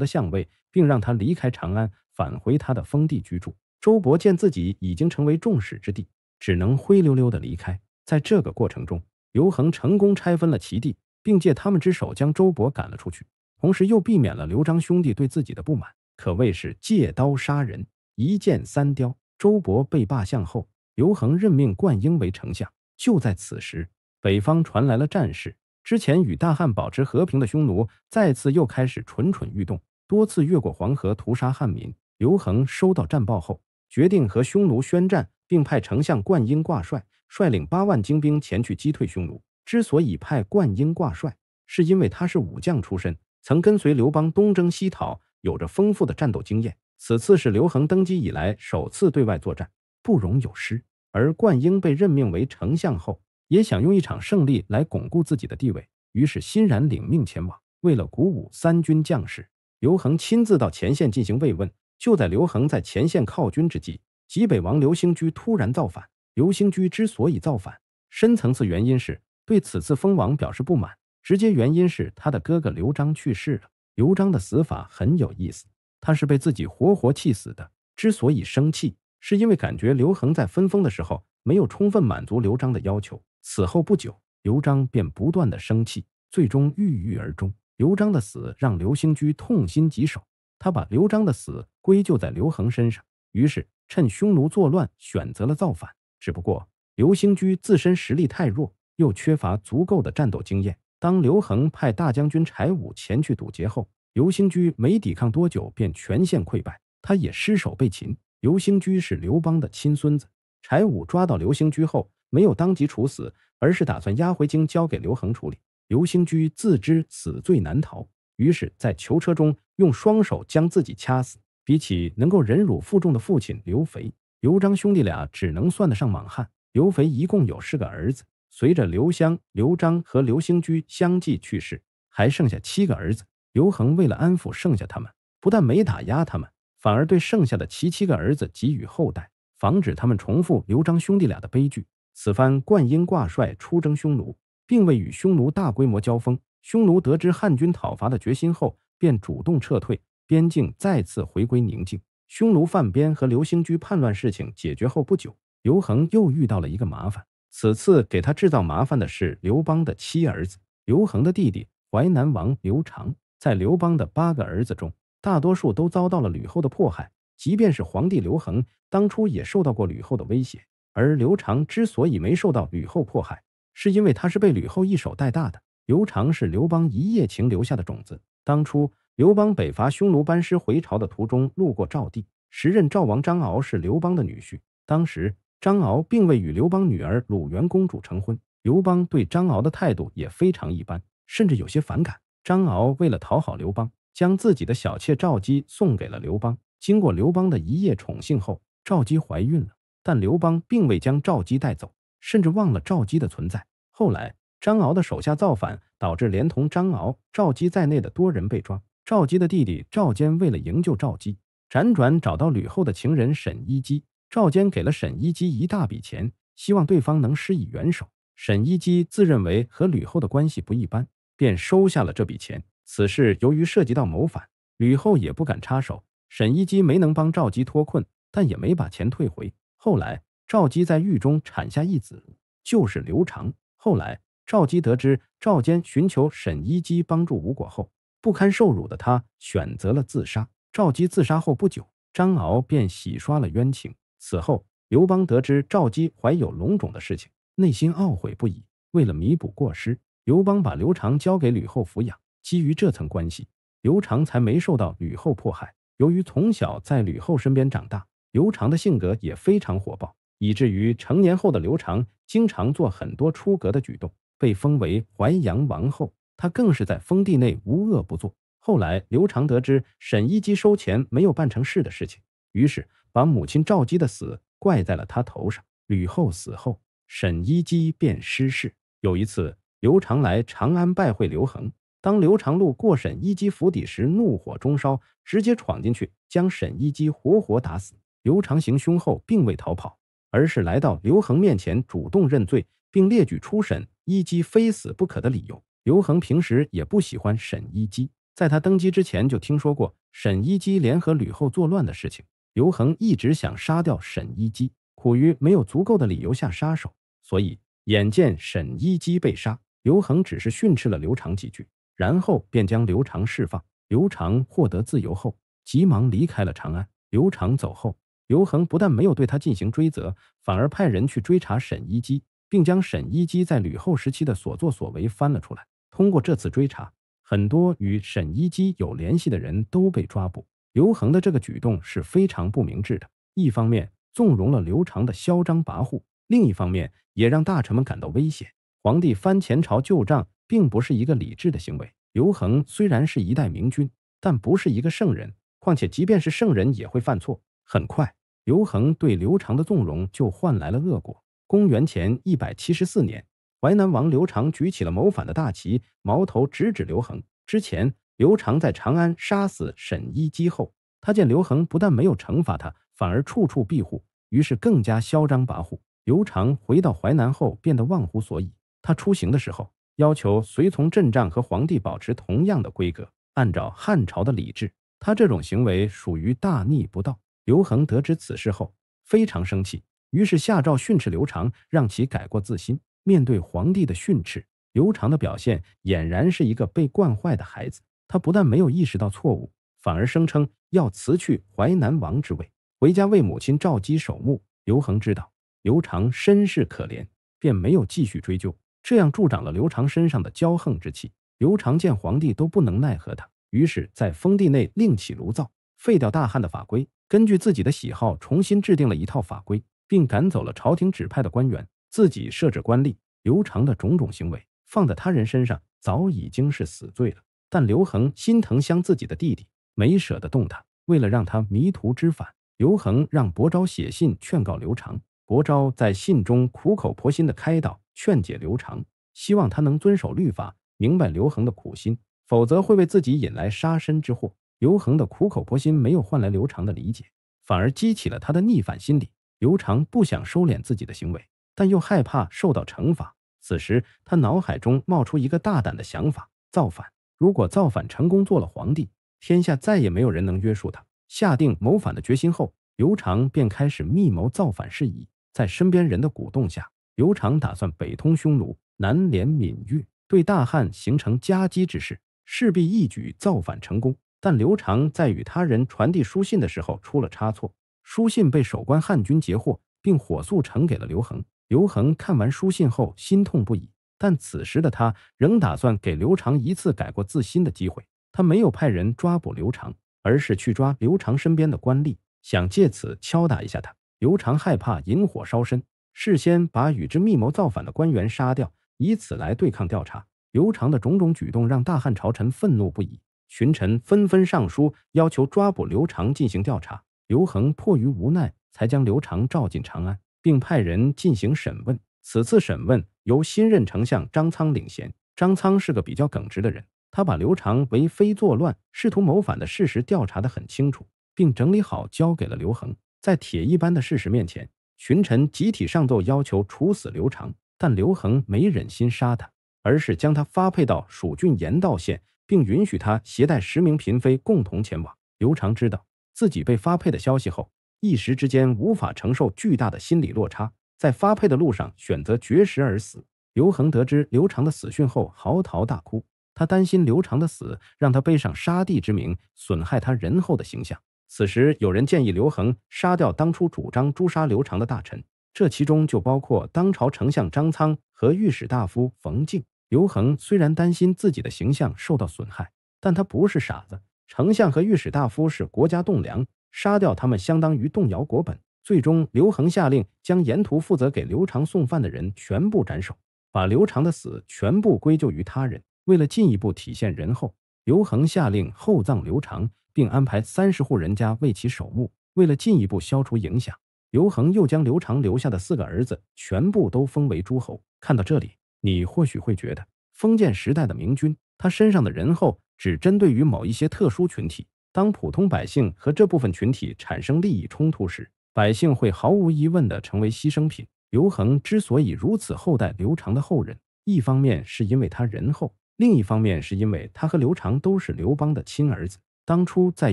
的相位，并让他离开长安，返回他的封地居住。周勃见自己已经成为众矢之的，只能灰溜溜的离开。在这个过程中，刘恒成功拆分了齐地，并借他们之手将周勃赶了出去，同时又避免了刘璋兄弟对自己的不满，可谓是借刀杀人，一箭三雕。周勃被罢相后。刘恒任命灌婴为丞相。就在此时，北方传来了战事。之前与大汉保持和平的匈奴，再次又开始蠢蠢欲动，多次越过黄河屠杀汉民。刘恒收到战报后，决定和匈奴宣战，并派丞相灌婴挂帅，率领八万精兵前去击退匈奴。之所以派灌婴挂帅，是因为他是武将出身，曾跟随刘邦东征西讨，有着丰富的战斗经验。此次是刘恒登基以来首次对外作战，不容有失。而灌婴被任命为丞相后，也想用一场胜利来巩固自己的地位，于是欣然领命前往。为了鼓舞三军将士，刘恒亲自到前线进行慰问。就在刘恒在前线犒军之际，济北王刘兴居突然造反。刘兴居之所以造反，深层次原因是对此次封王表示不满，直接原因是他的哥哥刘璋去世了。刘璋的死法很有意思，他是被自己活活气死的。之所以生气。是因为感觉刘恒在分封的时候没有充分满足刘璋的要求，此后不久，刘璋便不断的生气，最终郁郁而终。刘璋的死让刘兴居痛心疾首，他把刘璋的死归咎在刘恒身上，于是趁匈奴作乱，选择了造反。只不过刘兴居自身实力太弱，又缺乏足够的战斗经验，当刘恒派大将军柴武前去堵截后，刘兴居没抵抗多久便全线溃败，他也失手被擒。刘兴居是刘邦的亲孙子，柴武抓到刘兴居后，没有当即处死，而是打算押回京交给刘恒处理。刘兴居自知死罪难逃，于是在囚车中用双手将自己掐死。比起能够忍辱负重的父亲刘肥、刘璋兄弟俩，只能算得上莽汉。刘肥一共有四个儿子，随着刘襄、刘璋和刘兴居相继去世，还剩下七个儿子。刘恒为了安抚剩下他们，不但没打压他们。反而对剩下的其七个儿子给予厚待，防止他们重复刘璋兄弟俩的悲剧。此番灌婴挂帅出征匈奴，并未与匈奴大规模交锋。匈奴得知汉军讨伐的决心后，便主动撤退，边境再次回归宁静。匈奴犯边和刘兴居叛乱事情解决后不久，刘恒又遇到了一个麻烦。此次给他制造麻烦的是刘邦的七儿子刘恒的弟弟淮南王刘长。在刘邦的八个儿子中。大多数都遭到了吕后的迫害，即便是皇帝刘恒，当初也受到过吕后的威胁。而刘长之所以没受到吕后迫害，是因为他是被吕后一手带大的。刘长是刘邦一夜情留下的种子。当初刘邦北伐匈奴班师回朝的途中，路过赵地，时任赵王张敖是刘邦的女婿。当时张敖并未与刘邦女儿鲁元公主成婚，刘邦对张敖的态度也非常一般，甚至有些反感。张敖为了讨好刘邦。将自己的小妾赵姬送给了刘邦。经过刘邦的一夜宠幸后，赵姬怀孕了。但刘邦并未将赵姬带走，甚至忘了赵姬的存在。后来，张敖的手下造反，导致连同张敖、赵姬在内的多人被抓。赵姬的弟弟赵坚为了营救赵姬，辗转找到吕后的情人沈一基。赵坚给了沈一基一大笔钱，希望对方能施以援手。沈一基自认为和吕后的关系不一般，便收下了这笔钱。此事由于涉及到谋反，吕后也不敢插手。沈一基没能帮赵姬脱困，但也没把钱退回。后来，赵姬在狱中产下一子，就是刘长。后来，赵姬得知赵坚寻求沈一基帮助无果后，不堪受辱的他选择了自杀。赵姬自杀后不久，张敖便洗刷了冤情。此后，刘邦得知赵姬怀有龙种的事情，内心懊悔不已。为了弥补过失，刘邦把刘长交给吕后抚养。基于这层关系，刘长才没受到吕后迫害。由于从小在吕后身边长大，刘长的性格也非常火爆，以至于成年后的刘长经常做很多出格的举动。被封为淮阳王后，他更是在封地内无恶不作。后来，刘长得知沈一基收钱没有办成事的事情，于是把母亲赵姬的死怪在了他头上。吕后死后，沈一基便失势。有一次，刘长来长安拜会刘恒。当刘长路过沈一基府邸时，怒火中烧，直接闯进去，将沈一基活活打死。刘长行凶后，并未逃跑，而是来到刘恒面前，主动认罪，并列举出沈一基非死不可的理由。刘恒平时也不喜欢沈一基，在他登基之前就听说过沈一基联合吕后作乱的事情。刘恒一直想杀掉沈一基，苦于没有足够的理由下杀手，所以眼见沈一基被杀，刘恒只是训斥了刘长几句。然后便将刘长释放。刘长获得自由后，急忙离开了长安。刘长走后，刘恒不但没有对他进行追责，反而派人去追查沈一基，并将沈一基在吕后时期的所作所为翻了出来。通过这次追查，很多与沈一基有联系的人都被抓捕。刘恒的这个举动是非常不明智的：一方面纵容了刘长的嚣张跋扈，另一方面也让大臣们感到危险。皇帝翻前朝旧账。并不是一个理智的行为。刘恒虽然是一代明君，但不是一个圣人。况且，即便是圣人，也会犯错。很快，刘恒对刘长的纵容就换来了恶果。公元前一百七十四年，淮南王刘长举起了谋反的大旗，矛头直指刘恒。之前，刘长在长安杀死沈一基后，他见刘恒不但没有惩罚他，反而处处庇护，于是更加嚣张跋扈。刘长回到淮南后，变得忘乎所以。他出行的时候。要求随从阵仗和皇帝保持同样的规格。按照汉朝的礼制，他这种行为属于大逆不道。刘恒得知此事后非常生气，于是下诏训斥刘长，让其改过自新。面对皇帝的训斥，刘长的表现俨然是一个被惯坏的孩子。他不但没有意识到错误，反而声称要辞去淮南王之位，回家为母亲赵姬守墓。刘恒知道刘长身世可怜，便没有继续追究。这样助长了刘长身上的骄横之气。刘长见皇帝都不能奈何他，于是，在封地内另起炉灶，废掉大汉的法规，根据自己的喜好重新制定了一套法规，并赶走了朝廷指派的官员，自己设置官吏。刘长的种种行为，放在他人身上，早已经是死罪了。但刘恒心疼相自己的弟弟，没舍得动他。为了让他迷途知返，刘恒让伯昭写信劝告刘长。伯昭在信中苦口婆心的开导。劝解刘长，希望他能遵守律法，明白刘恒的苦心，否则会为自己引来杀身之祸。刘恒的苦口婆心没有换来刘长的理解，反而激起了他的逆反心理。刘长不想收敛自己的行为，但又害怕受到惩罚。此时，他脑海中冒出一个大胆的想法：造反。如果造反成功，做了皇帝，天下再也没有人能约束他。下定谋反的决心后，刘长便开始密谋造反事宜，在身边人的鼓动下。刘长打算北通匈奴，南连闽越，对大汉形成夹击之势，势必一举造反成功。但刘长在与他人传递书信的时候出了差错，书信被守关汉军截获，并火速呈给了刘恒。刘恒看完书信后心痛不已，但此时的他仍打算给刘长一次改过自新的机会。他没有派人抓捕刘长，而是去抓刘长身边的官吏，想借此敲打一下他。刘长害怕引火烧身。事先把与之密谋造反的官员杀掉，以此来对抗调查。刘长的种种举动让大汉朝臣愤怒不已，群臣纷纷上书要求抓捕刘长进行调查。刘恒迫于无奈，才将刘长召进长安，并派人进行审问。此次审问由新任丞相张苍领衔。张苍是个比较耿直的人，他把刘长为非作乱、试图谋反的事实调查得很清楚，并整理好交给了刘恒。在铁一般的事实面前。群臣集体上奏，要求处死刘长，但刘恒没忍心杀他，而是将他发配到蜀郡盐道县，并允许他携带十名嫔妃共同前往。刘长知道自己被发配的消息后，一时之间无法承受巨大的心理落差，在发配的路上选择绝食而死。刘恒得知刘长的死讯后，嚎啕大哭，他担心刘长的死让他背上杀弟之名，损害他仁厚的形象。此时，有人建议刘恒杀掉当初主张诛杀刘长的大臣，这其中就包括当朝丞相张苍和御史大夫冯敬。刘恒虽然担心自己的形象受到损害，但他不是傻子。丞相和御史大夫是国家栋梁，杀掉他们相当于动摇国本。最终，刘恒下令将沿途负责给刘长送饭的人全部斩首，把刘长的死全部归咎于他人。为了进一步体现仁厚，刘恒下令厚葬刘长。并安排三十户人家为其守墓。为了进一步消除影响，刘恒又将刘长留下的四个儿子全部都封为诸侯。看到这里，你或许会觉得，封建时代的明君，他身上的仁厚只针对于某一些特殊群体。当普通百姓和这部分群体产生利益冲突时，百姓会毫无疑问的成为牺牲品。刘恒之所以如此厚待刘长的后人，一方面是因为他仁厚，另一方面是因为他和刘长都是刘邦的亲儿子。当初在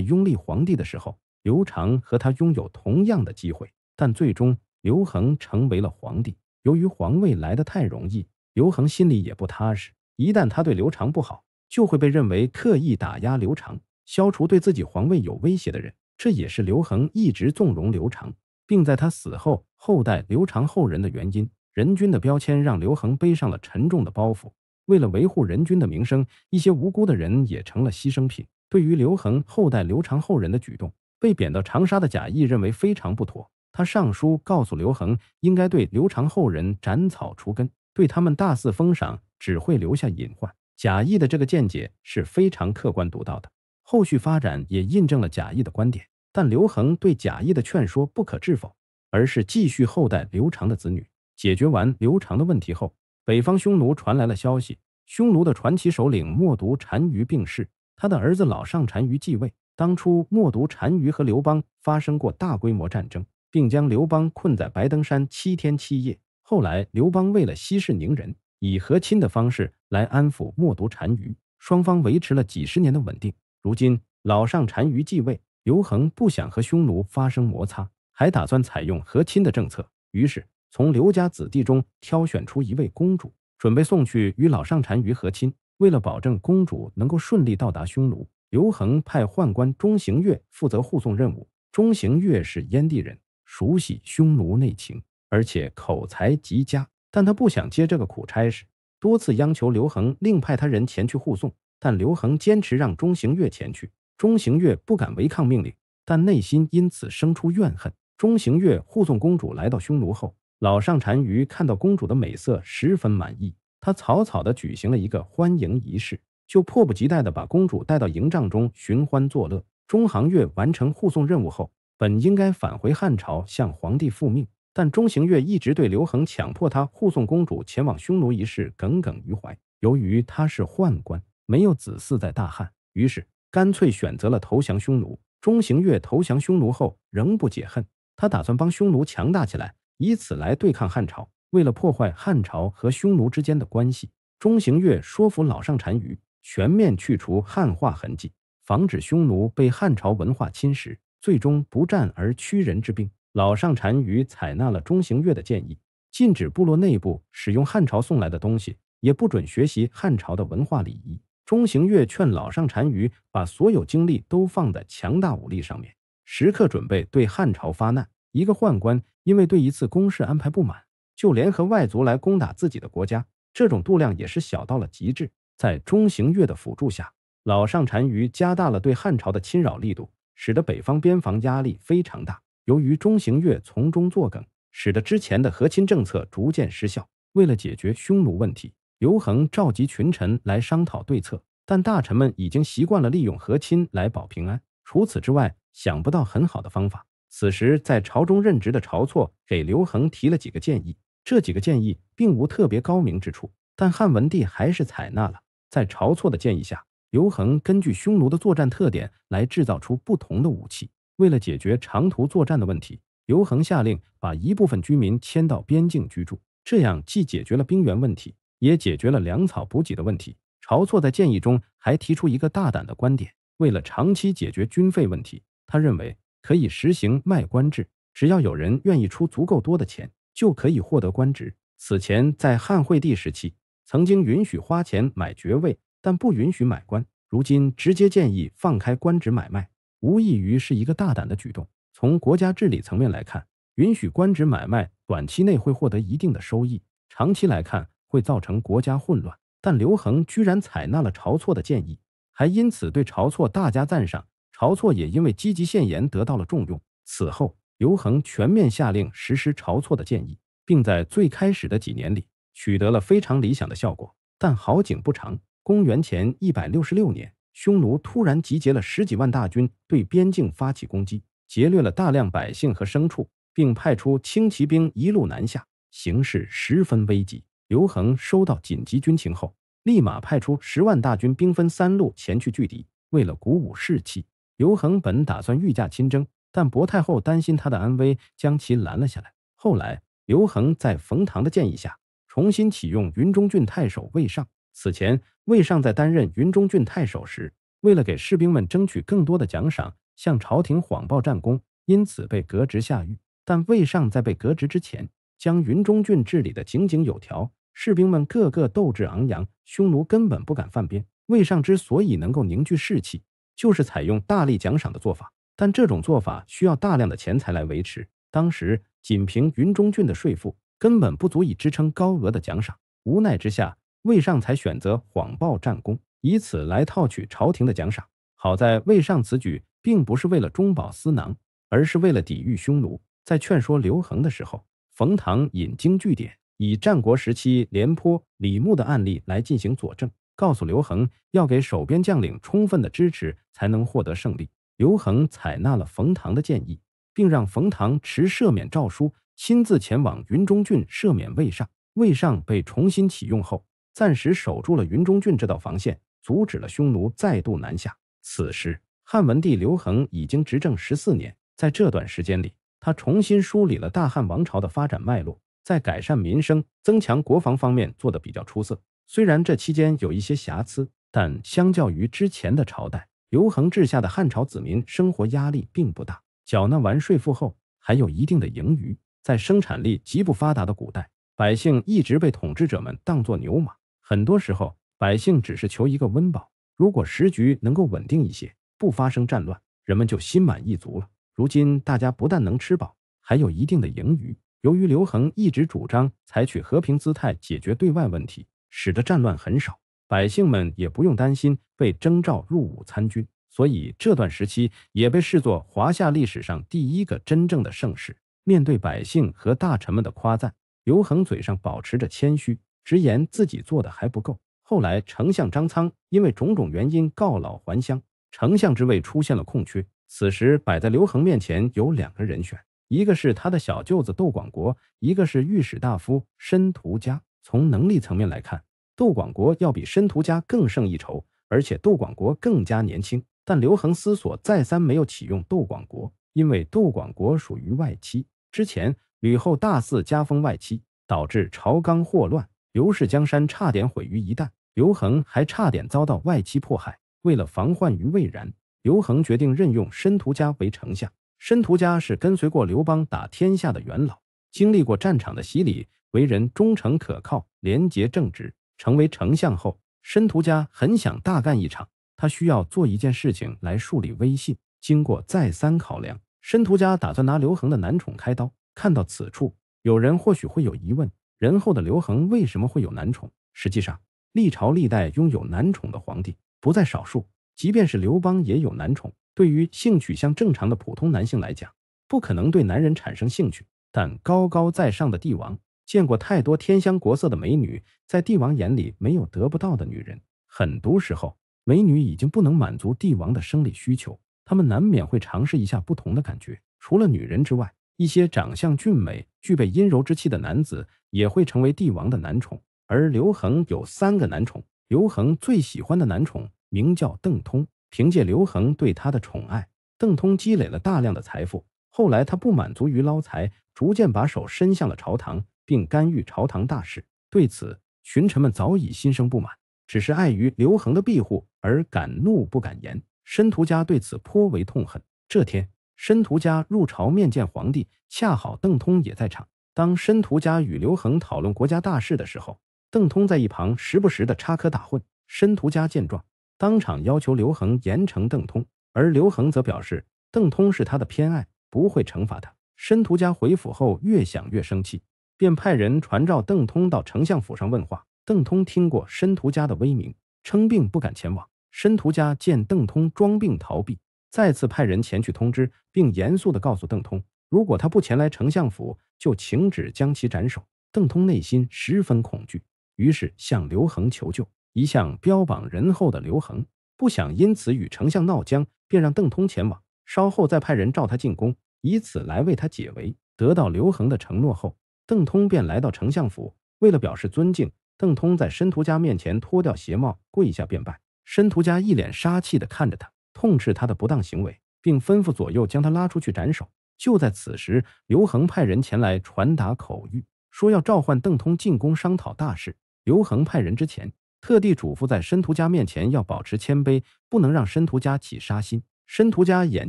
拥立皇帝的时候，刘长和他拥有同样的机会，但最终刘恒成为了皇帝。由于皇位来得太容易，刘恒心里也不踏实。一旦他对刘长不好，就会被认为刻意打压刘长，消除对自己皇位有威胁的人。这也是刘恒一直纵容刘长，并在他死后后代刘长后人的原因。仁君的标签让刘恒背上了沉重的包袱。为了维护仁君的名声，一些无辜的人也成了牺牲品。对于刘恒后代刘长后人的举动，被贬到长沙的贾谊认为非常不妥。他上书告诉刘恒，应该对刘长后人斩草除根，对他们大肆封赏只会留下隐患。贾谊的这个见解是非常客观独到的。后续发展也印证了贾谊的观点，但刘恒对贾谊的劝说不可置否，而是继续厚待刘长的子女。解决完刘长的问题后，北方匈奴传来了消息，匈奴的传奇首领默毒单于病逝。他的儿子老上单于继位。当初，默读单于和刘邦发生过大规模战争，并将刘邦困在白登山七天七夜。后来，刘邦为了息事宁人，以和亲的方式来安抚默读单于，双方维持了几十年的稳定。如今，老上单于继位，刘恒不想和匈奴发生摩擦，还打算采用和亲的政策，于是从刘家子弟中挑选出一位公主，准备送去与老上单于和亲。为了保证公主能够顺利到达匈奴，刘恒派宦官钟行月负责护送任务。钟行月是燕地人，熟悉匈奴内情，而且口才极佳。但他不想接这个苦差事，多次央求刘恒另派他人前去护送。但刘恒坚持让钟行月前去。钟行月不敢违抗命令，但内心因此生出怨恨。钟行月护送公主来到匈奴后，老上单于看到公主的美色，十分满意。他草草的举行了一个欢迎仪式，就迫不及待的把公主带到营帐中寻欢作乐。中行月完成护送任务后，本应该返回汉朝向皇帝复命，但中行月一直对刘恒强迫他护送公主前往匈奴一事耿耿于怀。由于他是宦官，没有子嗣在大汉，于是干脆选择了投降匈奴。中行月投降匈奴后仍不解恨，他打算帮匈奴强大起来，以此来对抗汉朝。为了破坏汉朝和匈奴之间的关系，中行月说服老上单于全面去除汉化痕迹，防止匈奴被汉朝文化侵蚀，最终不战而屈人之兵。老上单于采纳了中行月的建议，禁止部落内部使用汉朝送来的东西，也不准学习汉朝的文化礼仪。中行月劝老上单于把所有精力都放在强大武力上面，时刻准备对汉朝发难。一个宦官因为对一次公事安排不满。就联合外族来攻打自己的国家，这种度量也是小到了极致。在中行月的辅助下，老上单于加大了对汉朝的侵扰力度，使得北方边防压力非常大。由于中行月从中作梗，使得之前的和亲政策逐渐失效。为了解决匈奴问题，刘恒召集群臣来商讨对策，但大臣们已经习惯了利用和亲来保平安，除此之外想不到很好的方法。此时在朝中任职的晁错给刘恒提了几个建议。这几个建议并无特别高明之处，但汉文帝还是采纳了。在晁错的建议下，刘恒根据匈奴的作战特点来制造出不同的武器。为了解决长途作战的问题，刘恒下令把一部分居民迁到边境居住，这样既解决了兵源问题，也解决了粮草补给的问题。晁错在建议中还提出一个大胆的观点：为了长期解决军费问题，他认为可以实行卖官制，只要有人愿意出足够多的钱。就可以获得官职。此前在汉惠帝时期，曾经允许花钱买爵位，但不允许买官。如今直接建议放开官职买卖，无异于是一个大胆的举动。从国家治理层面来看，允许官职买卖，短期内会获得一定的收益，长期来看会造成国家混乱。但刘恒居然采纳了晁错的建议，还因此对晁错大加赞赏。晁错也因为积极献言得到了重用。此后。刘恒全面下令实施晁错的建议，并在最开始的几年里取得了非常理想的效果。但好景不长，公元前一百六十六年，匈奴突然集结了十几万大军对边境发起攻击，劫掠了大量百姓和牲畜，并派出轻骑兵一路南下，形势十分危急。刘恒收到紧急军情后，立马派出十万大军，兵分三路前去拒敌。为了鼓舞士气，刘恒本打算御驾亲征。但薄太后担心他的安危，将其拦了下来。后来，刘恒在冯唐的建议下，重新启用云中郡太守魏尚。此前，魏尚在担任云中郡太守时，为了给士兵们争取更多的奖赏，向朝廷谎报战功，因此被革职下狱。但魏尚在被革职之前，将云中郡治理的井井有条，士兵们个个斗志昂扬，匈奴根本不敢犯边。魏尚之所以能够凝聚士气，就是采用大力奖赏的做法。但这种做法需要大量的钱财来维持，当时仅凭云中郡的税赋根本不足以支撑高额的奖赏。无奈之下，魏尚才选择谎报战功，以此来套取朝廷的奖赏。好在魏尚此举并不是为了中饱私囊，而是为了抵御匈奴。在劝说刘恒的时候，冯唐引经据典，以战国时期廉颇、李牧的案例来进行佐证，告诉刘恒要给守边将领充分的支持，才能获得胜利。刘恒采纳了冯唐的建议，并让冯唐持赦免诏书，亲自前往云中郡赦免魏尚。魏尚被重新启用后，暂时守住了云中郡这道防线，阻止了匈奴再度南下。此时，汉文帝刘恒已经执政十四年，在这段时间里，他重新梳理了大汉王朝的发展脉络，在改善民生、增强国防方面做得比较出色。虽然这期间有一些瑕疵，但相较于之前的朝代。刘恒治下的汉朝子民生活压力并不大，缴纳完税赋后还有一定的盈余。在生产力极不发达的古代，百姓一直被统治者们当作牛马，很多时候百姓只是求一个温饱。如果时局能够稳定一些，不发生战乱，人们就心满意足了。如今大家不但能吃饱，还有一定的盈余。由于刘恒一直主张采取和平姿态解决对外问题，使得战乱很少。百姓们也不用担心被征召入伍参军，所以这段时期也被视作华夏历史上第一个真正的盛世。面对百姓和大臣们的夸赞，刘恒嘴上保持着谦虚，直言自己做的还不够。后来，丞相张苍因为种种原因告老还乡，丞相之位出现了空缺。此时摆在刘恒面前有两个人选，一个是他的小舅子窦广国，一个是御史大夫申屠嘉。从能力层面来看。杜广国要比申屠家更胜一筹，而且杜广国更加年轻。但刘恒思索再三，没有启用杜广国，因为杜广国属于外戚。之前吕后大肆加封外戚，导致朝纲祸乱，刘氏江山差点毁于一旦。刘恒还差点遭到外戚迫害。为了防患于未然，刘恒决定任用申屠家为丞相。申屠家是跟随过刘邦打天下的元老，经历过战场的洗礼，为人忠诚可靠、廉洁正直。成为丞相后，申屠家很想大干一场。他需要做一件事情来树立威信。经过再三考量，申屠家打算拿刘恒的男宠开刀。看到此处，有人或许会有疑问：仁后的刘恒为什么会有男宠？实际上，历朝历代拥有男宠的皇帝不在少数。即便是刘邦也有男宠。对于性取向正常的普通男性来讲，不可能对男人产生兴趣。但高高在上的帝王。见过太多天香国色的美女，在帝王眼里没有得不到的女人。很多时候，美女已经不能满足帝王的生理需求，他们难免会尝试一下不同的感觉。除了女人之外，一些长相俊美、具备阴柔之气的男子也会成为帝王的男宠。而刘恒有三个男宠，刘恒最喜欢的男宠名叫邓通。凭借刘恒对他的宠爱，邓通积累了大量的财富。后来他不满足于捞财，逐渐把手伸向了朝堂。并干预朝堂大事，对此群臣们早已心生不满，只是碍于刘恒的庇护而敢怒不敢言。申屠家对此颇为痛恨。这天，申屠家入朝面见皇帝，恰好邓通也在场。当申屠家与刘恒讨论国家大事的时候，邓通在一旁时不时的插科打诨。申屠家见状，当场要求刘恒严惩邓通，而刘恒则表示邓通是他的偏爱，不会惩罚他。申屠家回府后越想越生气。便派人传召邓通到丞相府上问话。邓通听过申屠家的威名，称病不敢前往。申屠家见邓通装病逃避，再次派人前去通知，并严肃地告诉邓通：如果他不前来丞相府，就请旨将其斩首。邓通内心十分恐惧，于是向刘恒求救。一向标榜仁厚的刘恒不想因此与丞相闹僵，便让邓通前往，稍后再派人召他进宫，以此来为他解围。得到刘恒的承诺后。邓通便来到丞相府，为了表示尊敬，邓通在申屠家面前脱掉鞋帽，跪下便拜。申屠家一脸杀气地看着他，痛斥他的不当行为，并吩咐左右将他拉出去斩首。就在此时，刘恒派人前来传达口谕，说要召唤邓通进宫商讨大事。刘恒派人之前，特地嘱咐在申屠家面前要保持谦卑，不能让申屠家起杀心。申屠家眼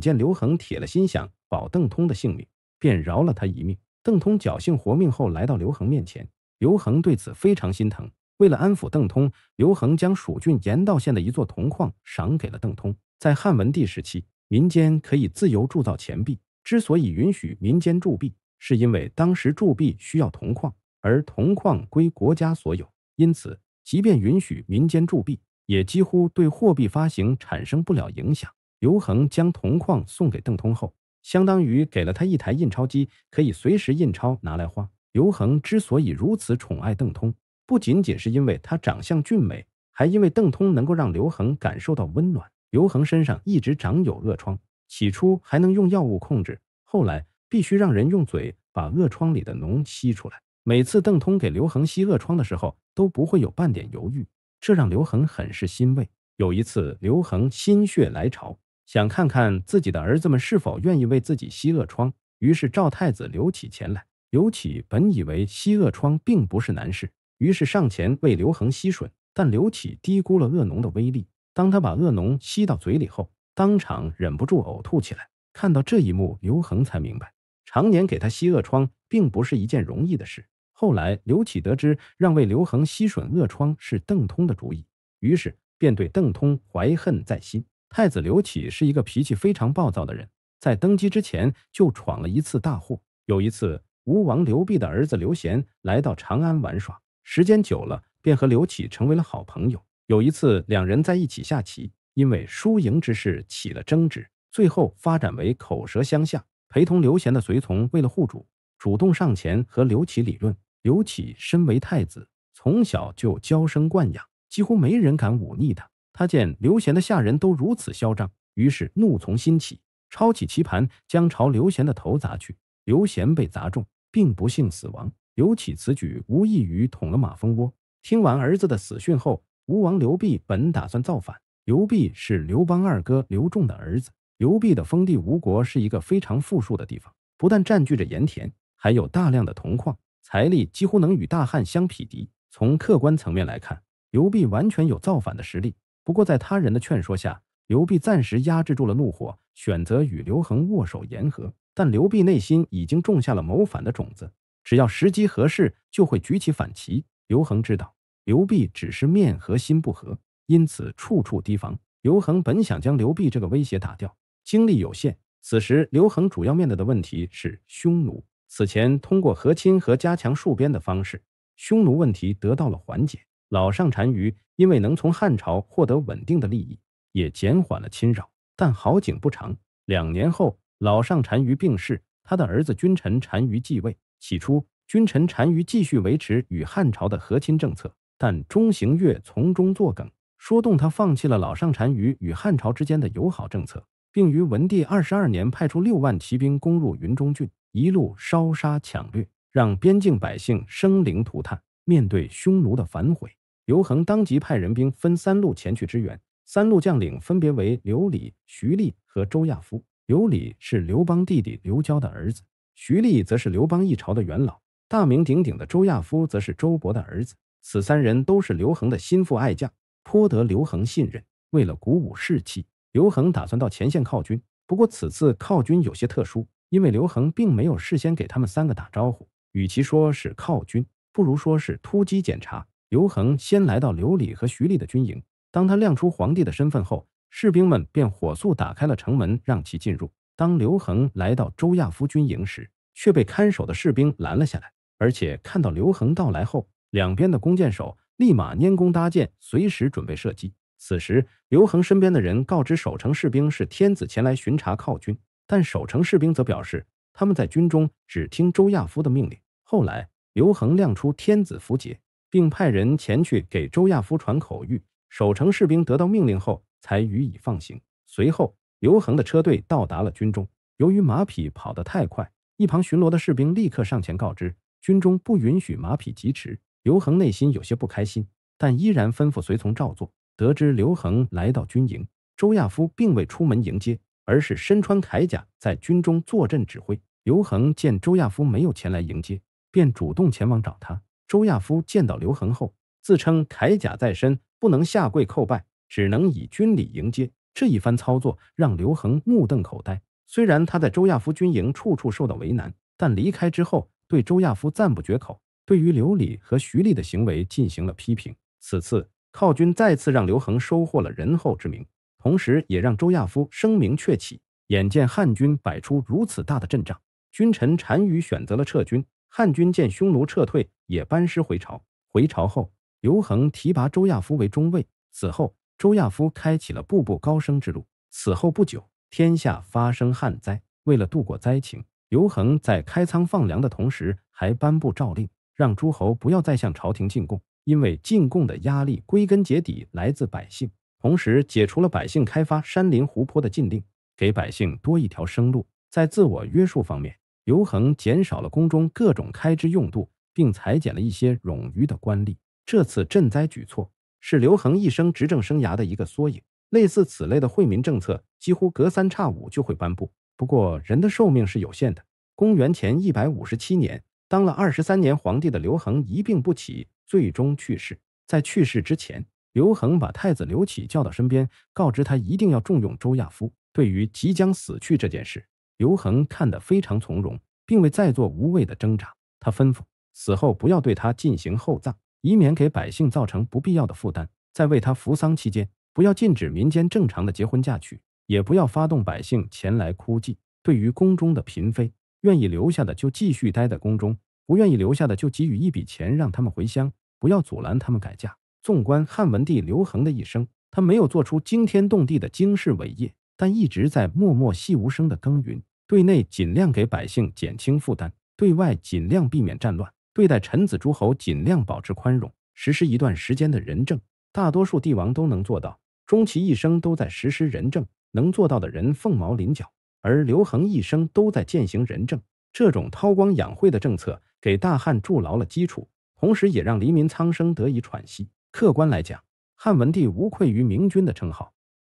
见刘恒铁了心想保邓通的性命，便饶了他一命。邓通侥幸活命后，来到刘恒面前。刘恒对此非常心疼。为了安抚邓通，刘恒将蜀郡盐道县的一座铜矿赏给了邓通。在汉文帝时期，民间可以自由铸造钱币。之所以允许民间铸币，是因为当时铸币需要铜矿，而铜矿归国家所有。因此，即便允许民间铸币，也几乎对货币发行产生不了影响。刘恒将铜矿送给邓通后。相当于给了他一台印钞机，可以随时印钞拿来花。刘恒之所以如此宠爱邓通，不仅仅是因为他长相俊美，还因为邓通能够让刘恒感受到温暖。刘恒身上一直长有恶疮，起初还能用药物控制，后来必须让人用嘴把恶疮里的脓吸出来。每次邓通给刘恒吸恶疮的时候，都不会有半点犹豫，这让刘恒很是欣慰。有一次，刘恒心血来潮。想看看自己的儿子们是否愿意为自己吸恶疮，于是赵太子刘启前来。刘启本以为吸恶疮并不是难事，于是上前为刘恒吸吮。但刘启低估了恶脓的威力。当他把恶脓吸到嘴里后，当场忍不住呕吐起来。看到这一幕，刘恒才明白，常年给他吸恶疮并不是一件容易的事。后来，刘启得知让为刘恒吸吮恶疮是邓通的主意，于是便对邓通怀恨在心。太子刘启是一个脾气非常暴躁的人，在登基之前就闯了一次大祸。有一次，吴王刘濞的儿子刘贤来到长安玩耍，时间久了，便和刘启成为了好朋友。有一次，两人在一起下棋，因为输赢之事起了争执，最后发展为口舌相向。陪同刘贤的随从为了护主，主动上前和刘启理论。刘启身为太子，从小就娇生惯养，几乎没人敢忤逆他。他见刘贤的下人都如此嚣张，于是怒从心起，抄起棋盘将朝刘贤的头砸去。刘贤被砸中，并不幸死亡。刘启此举无异于捅了马蜂窝。听完儿子的死讯后，吴王刘濞本打算造反。刘濞是刘邦二哥刘仲的儿子。刘濞的封地吴国是一个非常富庶的地方，不但占据着盐田，还有大量的铜矿，财力几乎能与大汉相匹敌。从客观层面来看，刘濞完全有造反的实力。不过，在他人的劝说下，刘辟暂时压制住了怒火，选择与刘恒握手言和。但刘辟内心已经种下了谋反的种子，只要时机合适，就会举起反旗。刘恒知道刘辟只是面和心不和，因此处处提防。刘恒本想将刘辟这个威胁打掉，精力有限，此时刘恒主要面对的问题是匈奴。此前通过和亲和加强戍边的方式，匈奴问题得到了缓解。老上单于。因为能从汉朝获得稳定的利益，也减缓了侵扰。但好景不长，两年后老上单于病逝，他的儿子君臣单于继位。起初，君臣单于继续维持与汉朝的和亲政策，但中行月从中作梗，说动他放弃了老上单于与汉朝之间的友好政策，并于文帝二十二年派出六万骑兵攻入云中郡，一路烧杀抢掠，让边境百姓生灵涂炭。面对匈奴的反悔。刘恒当即派人兵分三路前去支援，三路将领分别为刘礼、徐厉和周亚夫。刘礼是刘邦弟弟刘交的儿子，徐厉则是刘邦一朝的元老，大名鼎鼎的周亚夫则是周勃的儿子。此三人都是刘恒的心腹爱将，颇得刘恒信任。为了鼓舞士气，刘恒打算到前线靠军。不过此次靠军有些特殊，因为刘恒并没有事先给他们三个打招呼。与其说是靠军，不如说是突击检查。刘恒先来到刘礼和徐厉的军营，当他亮出皇帝的身份后，士兵们便火速打开了城门，让其进入。当刘恒来到周亚夫军营时，却被看守的士兵拦了下来，而且看到刘恒到来后，两边的弓箭手立马拈弓搭箭，随时准备射击。此时，刘恒身边的人告知守城士兵是天子前来巡查靠军，但守城士兵则表示他们在军中只听周亚夫的命令。后来，刘恒亮出天子符节。并派人前去给周亚夫传口谕，守城士兵得到命令后才予以放行。随后，刘恒的车队到达了军中。由于马匹跑得太快，一旁巡逻的士兵立刻上前告知，军中不允许马匹疾驰。刘恒内心有些不开心，但依然吩咐随从照做。得知刘恒来到军营，周亚夫并未出门迎接，而是身穿铠甲在军中坐镇指挥。刘恒见周亚夫没有前来迎接，便主动前往找他。周亚夫见到刘恒后，自称铠甲在身，不能下跪叩拜，只能以军礼迎接。这一番操作让刘恒目瞪口呆。虽然他在周亚夫军营处处受到为难，但离开之后对周亚夫赞不绝口，对于刘礼和徐丽的行为进行了批评。此次靠军再次让刘恒收获了仁厚之名，同时也让周亚夫声名鹊起。眼见汉军摆出如此大的阵仗，军臣单于选择了撤军。汉军见匈奴撤退。也班师回朝。回朝后，尤恒提拔周亚夫为中尉。此后，周亚夫开启了步步高升之路。此后不久，天下发生旱灾，为了度过灾情，尤恒在开仓放粮的同时，还颁布诏令，让诸侯不要再向朝廷进贡，因为进贡的压力归根结底来自百姓。同时，解除了百姓开发山林湖泊的禁令，给百姓多一条生路。在自我约束方面，刘恒减少了宫中各种开支用度。并裁减了一些冗余的官吏。这次赈灾举措是刘恒一生执政生涯的一个缩影。类似此类的惠民政策，几乎隔三差五就会颁布。不过，人的寿命是有限的。公元前一百五十七年，当了二十三年皇帝的刘恒一病不起，最终去世。在去世之前，刘恒把太子刘启叫到身边，告知他一定要重用周亚夫。对于即将死去这件事，刘恒看得非常从容，并未再做无谓的挣扎。他吩咐。死后不要对他进行厚葬，以免给百姓造成不必要的负担。在为他扶丧期间，不要禁止民间正常的结婚嫁娶，也不要发动百姓前来哭祭。对于宫中的嫔妃，愿意留下的就继续待在宫中，不愿意留下的就给予一笔钱让他们回乡，不要阻拦他们改嫁。纵观汉文帝刘恒的一生，他没有做出惊天动地的惊世伟业，但一直在默默细无声的耕耘。对内尽量给百姓减轻负担，对外尽量避免战乱。对待臣子诸侯，尽量保持宽容，实施一段时间的仁政，大多数帝王都能做到。终其一生都在实施仁政，能做到的人凤毛麟角。而刘恒一生都在践行仁政，这种韬光养晦的政策给大汉筑牢了基础，同时也让黎民苍生得以喘息。客观来讲，汉文帝无愧于明君的称号。